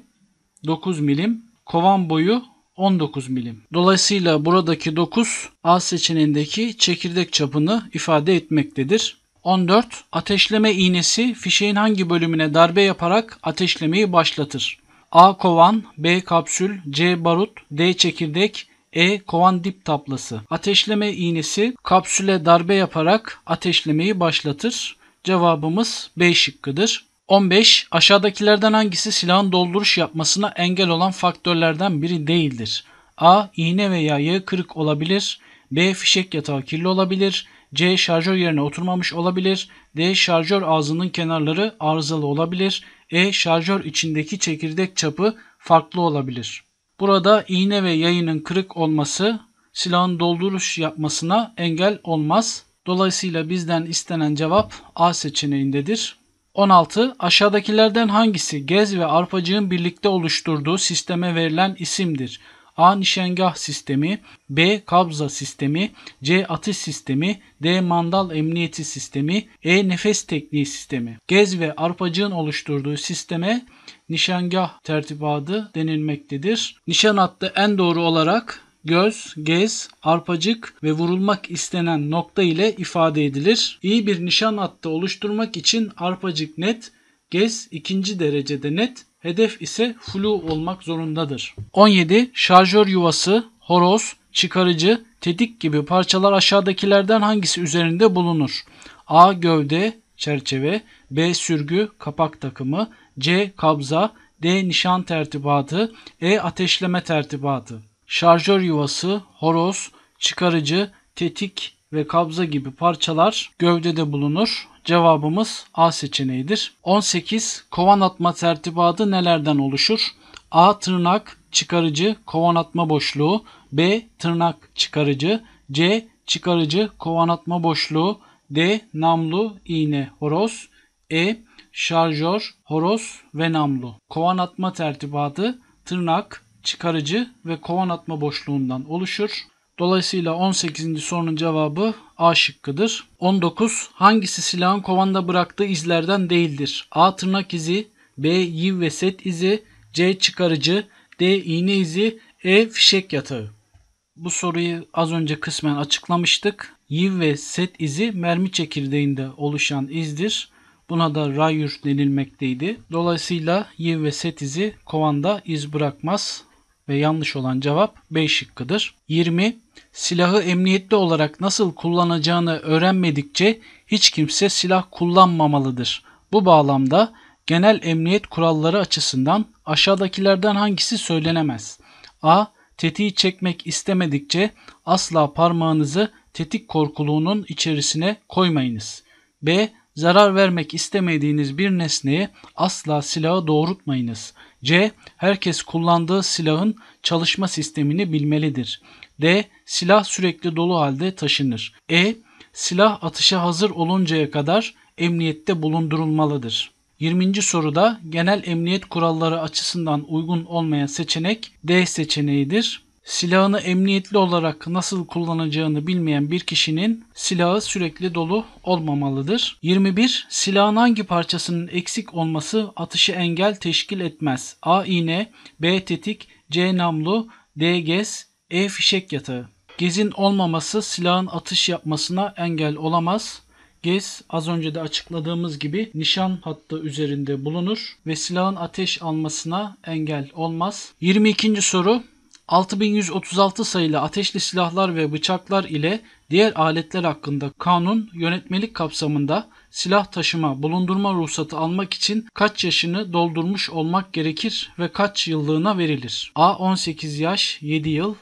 S1: 9 milim, kovan boyu 19 milim. Dolayısıyla buradaki 9 A seçeneğindeki çekirdek çapını ifade etmektedir. 14. Ateşleme iğnesi fişeğin hangi bölümüne darbe yaparak ateşlemeyi başlatır? A. Kovan B. Kapsül C. Barut D. Çekirdek E. Kovan dip tablası. Ateşleme iğnesi kapsüle darbe yaparak ateşlemeyi başlatır. Cevabımız B şıkkıdır. 15. Aşağıdakilerden hangisi silahın dolduruş yapmasına engel olan faktörlerden biri değildir? A. İğne veya yağı kırık olabilir. B. Fişek yatağı kirli olabilir. C. Şarjör yerine oturmamış olabilir. D. Şarjör ağzının kenarları arızalı olabilir. E. Şarjör içindeki çekirdek çapı farklı olabilir. Burada iğne ve yayının kırık olması silahın dolduruş yapmasına engel olmaz. Dolayısıyla bizden istenen cevap A seçeneğindedir. 16. Aşağıdakilerden hangisi gez ve arpacığın birlikte oluşturduğu sisteme verilen isimdir? A. Nişangah sistemi B. Kabza sistemi C. Atış sistemi D. Mandal emniyeti sistemi E. Nefes tekniği sistemi Gez ve arpacığın oluşturduğu sisteme nişangah tertibatı denilmektedir. Nişan hattı en doğru olarak göz, gez, arpacık ve vurulmak istenen nokta ile ifade edilir. İyi bir nişan hattı oluşturmak için arpacık net, gez ikinci derecede net, Hedef ise flu olmak zorundadır. 17. Şarjör yuvası, horoz, çıkarıcı, tetik gibi parçalar aşağıdakilerden hangisi üzerinde bulunur? A. Gövde, çerçeve, B. Sürgü, kapak takımı, C. Kabza, D. Nişan tertibatı, E. Ateşleme tertibatı. Şarjör yuvası, horoz, çıkarıcı, tetik ve kabza gibi parçalar gövdede bulunur. Cevabımız A seçeneğidir. 18. Kovan atma tertibatı nelerden oluşur? A. Tırnak çıkarıcı kovan atma boşluğu. B. Tırnak çıkarıcı. C. Çıkarıcı kovan atma boşluğu. D. Namlu iğne horoz. E. Şarjör horoz ve namlu. Kovan atma tertibatı tırnak çıkarıcı ve kovan atma boşluğundan oluşur. Dolayısıyla 18. sorunun cevabı A şıkkıdır. 19. Hangisi silahın kovanda bıraktığı izlerden değildir? A. Tırnak izi B. Yiv ve set izi C. Çıkarıcı D. iğne izi E. Fişek yatağı Bu soruyu az önce kısmen açıklamıştık. Yiv ve set izi mermi çekirdeğinde oluşan izdir. Buna da rayür denilmekteydi. Dolayısıyla yiv ve set izi kovanda iz bırakmaz ve yanlış olan cevap B şıkkıdır. 20 silahı emniyetli olarak nasıl kullanacağını öğrenmedikçe hiç kimse silah kullanmamalıdır. Bu bağlamda genel emniyet kuralları açısından aşağıdakilerden hangisi söylenemez? A. Tetiği çekmek istemedikçe asla parmağınızı tetik korkuluğunun içerisine koymayınız. B. Zarar vermek istemediğiniz bir nesneye asla silahı doğrultmayınız. C. Herkes kullandığı silahın çalışma sistemini bilmelidir. D. Silah sürekli dolu halde taşınır. E. Silah atışa hazır oluncaya kadar emniyette bulundurulmalıdır. 20. soruda genel emniyet kuralları açısından uygun olmayan seçenek D seçeneğidir. Silahını emniyetli olarak nasıl kullanacağını bilmeyen bir kişinin silahı sürekli dolu olmamalıdır. 21. Silahın hangi parçasının eksik olması atışı engel teşkil etmez. A iğne, B tetik, C namlu, D gez, e-fişek yatağı. Gez'in olmaması silahın atış yapmasına engel olamaz. Gez az önce de açıkladığımız gibi nişan hattı üzerinde bulunur ve silahın ateş almasına engel olmaz. 22. soru 6136 sayılı ateşli silahlar ve bıçaklar ile diğer aletler hakkında kanun yönetmelik kapsamında silah taşıma, bulundurma ruhsatı almak için kaç yaşını doldurmuş olmak gerekir ve kaç yıllığına verilir? A 18 yaş 7 yıl,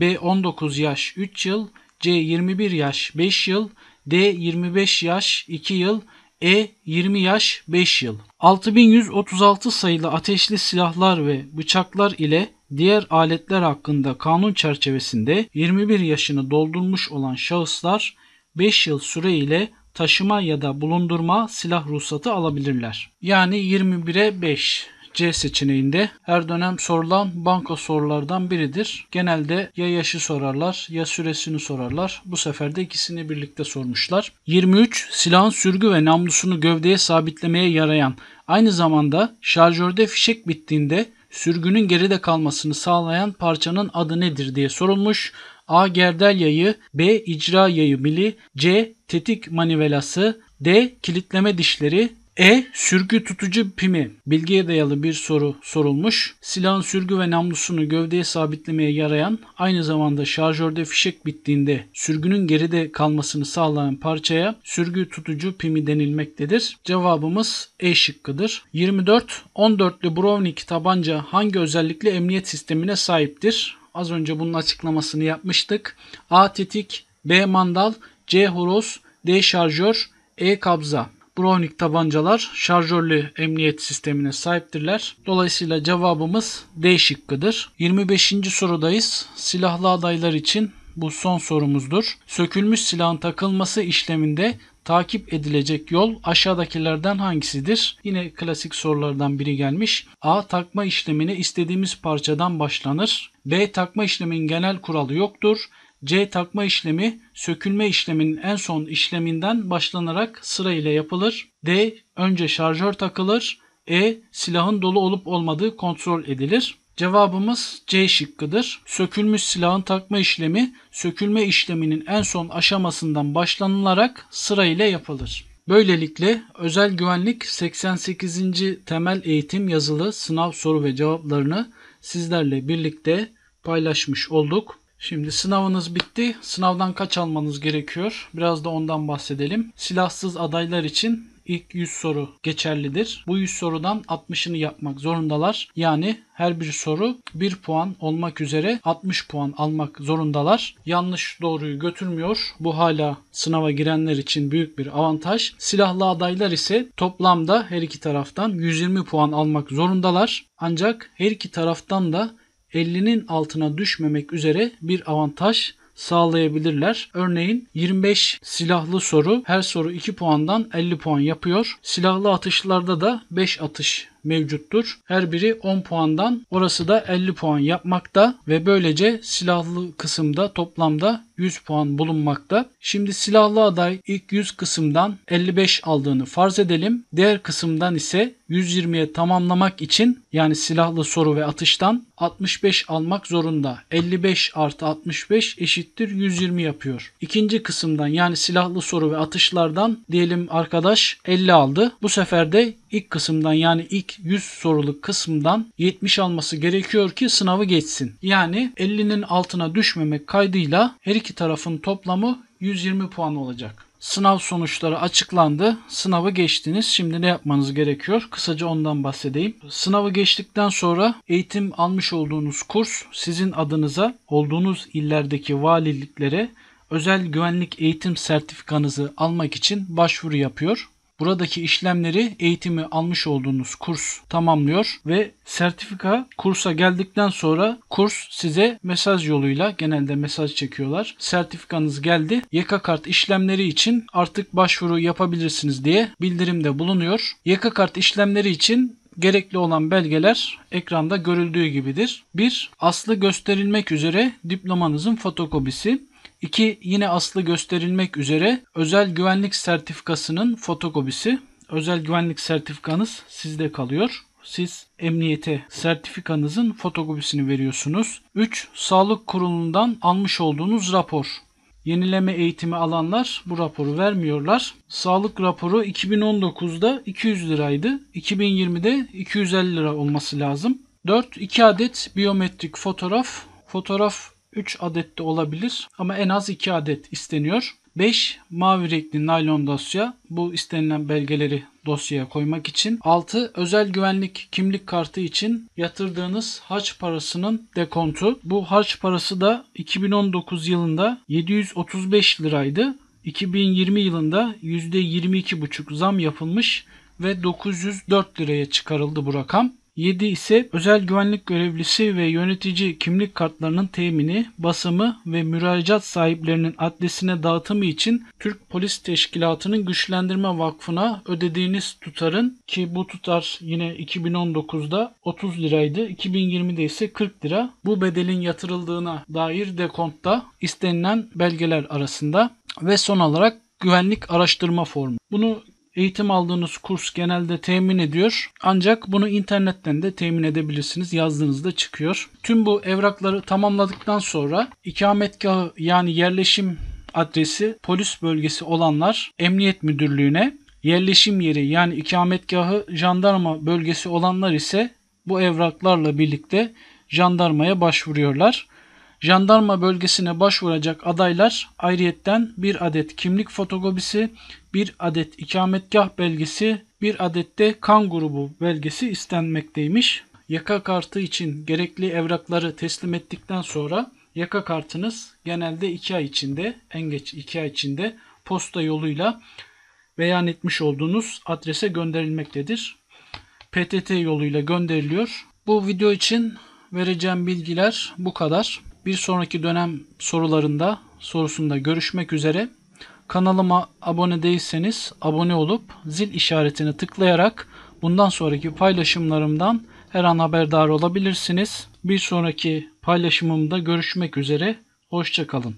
S1: B 19 yaş 3 yıl, C 21 yaş 5 yıl, D 25 yaş 2 yıl, E 20 yaş 5 yıl. 6136 sayılı ateşli silahlar ve bıçaklar ile diğer aletler hakkında kanun çerçevesinde 21 yaşını doldurmuş olan şahıslar 5 yıl süre ile taşıma ya da bulundurma silah ruhsatı alabilirler. Yani 21'e 5. C seçeneğinde her dönem sorulan banka sorulardan biridir. Genelde ya yaşı sorarlar ya süresini sorarlar. Bu sefer de ikisini birlikte sormuşlar. 23 silahın sürgü ve namlusunu gövdeye sabitlemeye yarayan aynı zamanda şarjörde fişek bittiğinde sürgünün geride kalmasını sağlayan parçanın adı nedir diye sorulmuş. A. Gerdel yayı, B. icra yayı mili, C. Tetik manivelası, D. Kilitleme dişleri, e. Sürgü tutucu pimi. Bilgiye dayalı bir soru sorulmuş. Silahın sürgü ve namlusunu gövdeye sabitlemeye yarayan, aynı zamanda şarjörde fişek bittiğinde sürgünün geride kalmasını sağlayan parçaya sürgü tutucu pimi denilmektedir. Cevabımız E şıkkıdır. 24. 14'lü Browning tabanca hangi özellikle emniyet sistemine sahiptir? Az önce bunun açıklamasını yapmıştık. A. Tetik B. Mandal C. Horoz D. Şarjör E. Kabza Browning tabancalar şarjörlü emniyet sistemine sahiptirler. Dolayısıyla cevabımız D şıkkıdır. 25. sorudayız. Silahlı adaylar için bu son sorumuzdur. Sökülmüş silahın takılması işleminde takip edilecek yol aşağıdakilerden hangisidir? Yine klasik sorulardan biri gelmiş. A. Takma işlemine istediğimiz parçadan başlanır. B. Takma işlemin genel kuralı yoktur. C takma işlemi sökülme işleminin en son işleminden başlanarak sırayla yapılır. D önce şarjör takılır. E silahın dolu olup olmadığı kontrol edilir. Cevabımız C şıkkıdır. Sökülmüş silahın takma işlemi sökülme işleminin en son aşamasından başlanılarak sırayla yapılır. Böylelikle özel güvenlik 88. temel eğitim yazılı sınav soru ve cevaplarını sizlerle birlikte paylaşmış olduk. Şimdi sınavınız bitti. Sınavdan kaç almanız gerekiyor? Biraz da ondan bahsedelim. Silahsız adaylar için ilk 100 soru geçerlidir. Bu 100 sorudan 60'ını yapmak zorundalar. Yani her bir soru 1 puan olmak üzere 60 puan almak zorundalar. Yanlış doğruyu götürmüyor. Bu hala sınava girenler için büyük bir avantaj. Silahlı adaylar ise toplamda her iki taraftan 120 puan almak zorundalar. Ancak her iki taraftan da 50'nin altına düşmemek üzere bir avantaj sağlayabilirler. Örneğin 25 silahlı soru her soru 2 puandan 50 puan yapıyor. Silahlı atışlarda da 5 atış mevcuttur. Her biri 10 puandan orası da 50 puan yapmakta ve böylece silahlı kısımda toplamda 100 puan bulunmakta. Şimdi silahlı aday ilk 100 kısımdan 55 aldığını farz edelim. Diğer kısımdan ise 120'ye tamamlamak için yani silahlı soru ve atıştan 65 almak zorunda. 55 artı 65 eşittir 120 yapıyor. İkinci kısımdan yani silahlı soru ve atışlardan diyelim arkadaş 50 aldı. Bu sefer de ilk kısımdan yani ilk 100 soruluk kısımdan 70 alması gerekiyor ki sınavı geçsin. Yani 50'nin altına düşmemek kaydıyla her iki tarafın toplamı 120 puan olacak. Sınav sonuçları açıklandı. Sınavı geçtiniz. Şimdi ne yapmanız gerekiyor? Kısaca ondan bahsedeyim. Sınavı geçtikten sonra eğitim almış olduğunuz kurs sizin adınıza olduğunuz illerdeki valiliklere özel güvenlik eğitim sertifikanızı almak için başvuru yapıyor. Buradaki işlemleri eğitimi almış olduğunuz kurs tamamlıyor ve sertifika kursa geldikten sonra kurs size mesaj yoluyla genelde mesaj çekiyorlar. Sertifikanız geldi. YK kart işlemleri için artık başvuru yapabilirsiniz diye bildirimde bulunuyor. YK kart işlemleri için gerekli olan belgeler ekranda görüldüğü gibidir. 1. Aslı gösterilmek üzere diplomanızın fotokopisi. 2. Yine aslı gösterilmek üzere özel güvenlik sertifikasının fotokopisi. Özel güvenlik sertifikanız sizde kalıyor. Siz emniyete sertifikanızın fotokopisini veriyorsunuz. 3. Sağlık kurulundan almış olduğunuz rapor. Yenileme eğitimi alanlar bu raporu vermiyorlar. Sağlık raporu 2019'da 200 liraydı. 2020'de 250 lira olması lazım. 4. 2 adet biyometrik fotoğraf. Fotoğraf 3 adet de olabilir ama en az 2 adet isteniyor. 5 mavi renkli naylon dosya bu istenilen belgeleri dosyaya koymak için. 6 özel güvenlik kimlik kartı için yatırdığınız harç parasının dekontu. Bu harç parası da 2019 yılında 735 liraydı. 2020 yılında %22,5 zam yapılmış ve 904 liraya çıkarıldı bu rakam. 7 ise özel güvenlik görevlisi ve yönetici kimlik kartlarının temini, basımı ve müracaat sahiplerinin adresine dağıtımı için Türk Polis Teşkilatı'nın Güçlendirme Vakfı'na ödediğiniz tutarın ki bu tutar yine 2019'da 30 liraydı, 2020'de ise 40 lira. Bu bedelin yatırıldığına dair dekontta istenilen belgeler arasında ve son olarak güvenlik araştırma formu. Bunu eğitim aldığınız kurs genelde temin ediyor. Ancak bunu internetten de temin edebilirsiniz. Yazdığınızda çıkıyor. Tüm bu evrakları tamamladıktan sonra ikametgahı yani yerleşim adresi polis bölgesi olanlar emniyet müdürlüğüne yerleşim yeri yani ikametgahı jandarma bölgesi olanlar ise bu evraklarla birlikte jandarmaya başvuruyorlar. Jandarma bölgesine başvuracak adaylar ayrıyetten bir adet kimlik fotokopisi, bir adet ikametgah belgesi, bir adet de kan grubu belgesi istenmekteymiş. Yaka kartı için gerekli evrakları teslim ettikten sonra yaka kartınız genelde 2 ay içinde, en geç 2 ay içinde posta yoluyla beyan etmiş olduğunuz adrese gönderilmektedir. PTT yoluyla gönderiliyor. Bu video için vereceğim bilgiler bu kadar. Bir sonraki dönem sorularında sorusunda görüşmek üzere. Kanalıma abone değilseniz abone olup zil işaretini tıklayarak bundan sonraki paylaşımlarımdan her an haberdar olabilirsiniz. Bir sonraki paylaşımımda görüşmek üzere. Hoşçakalın.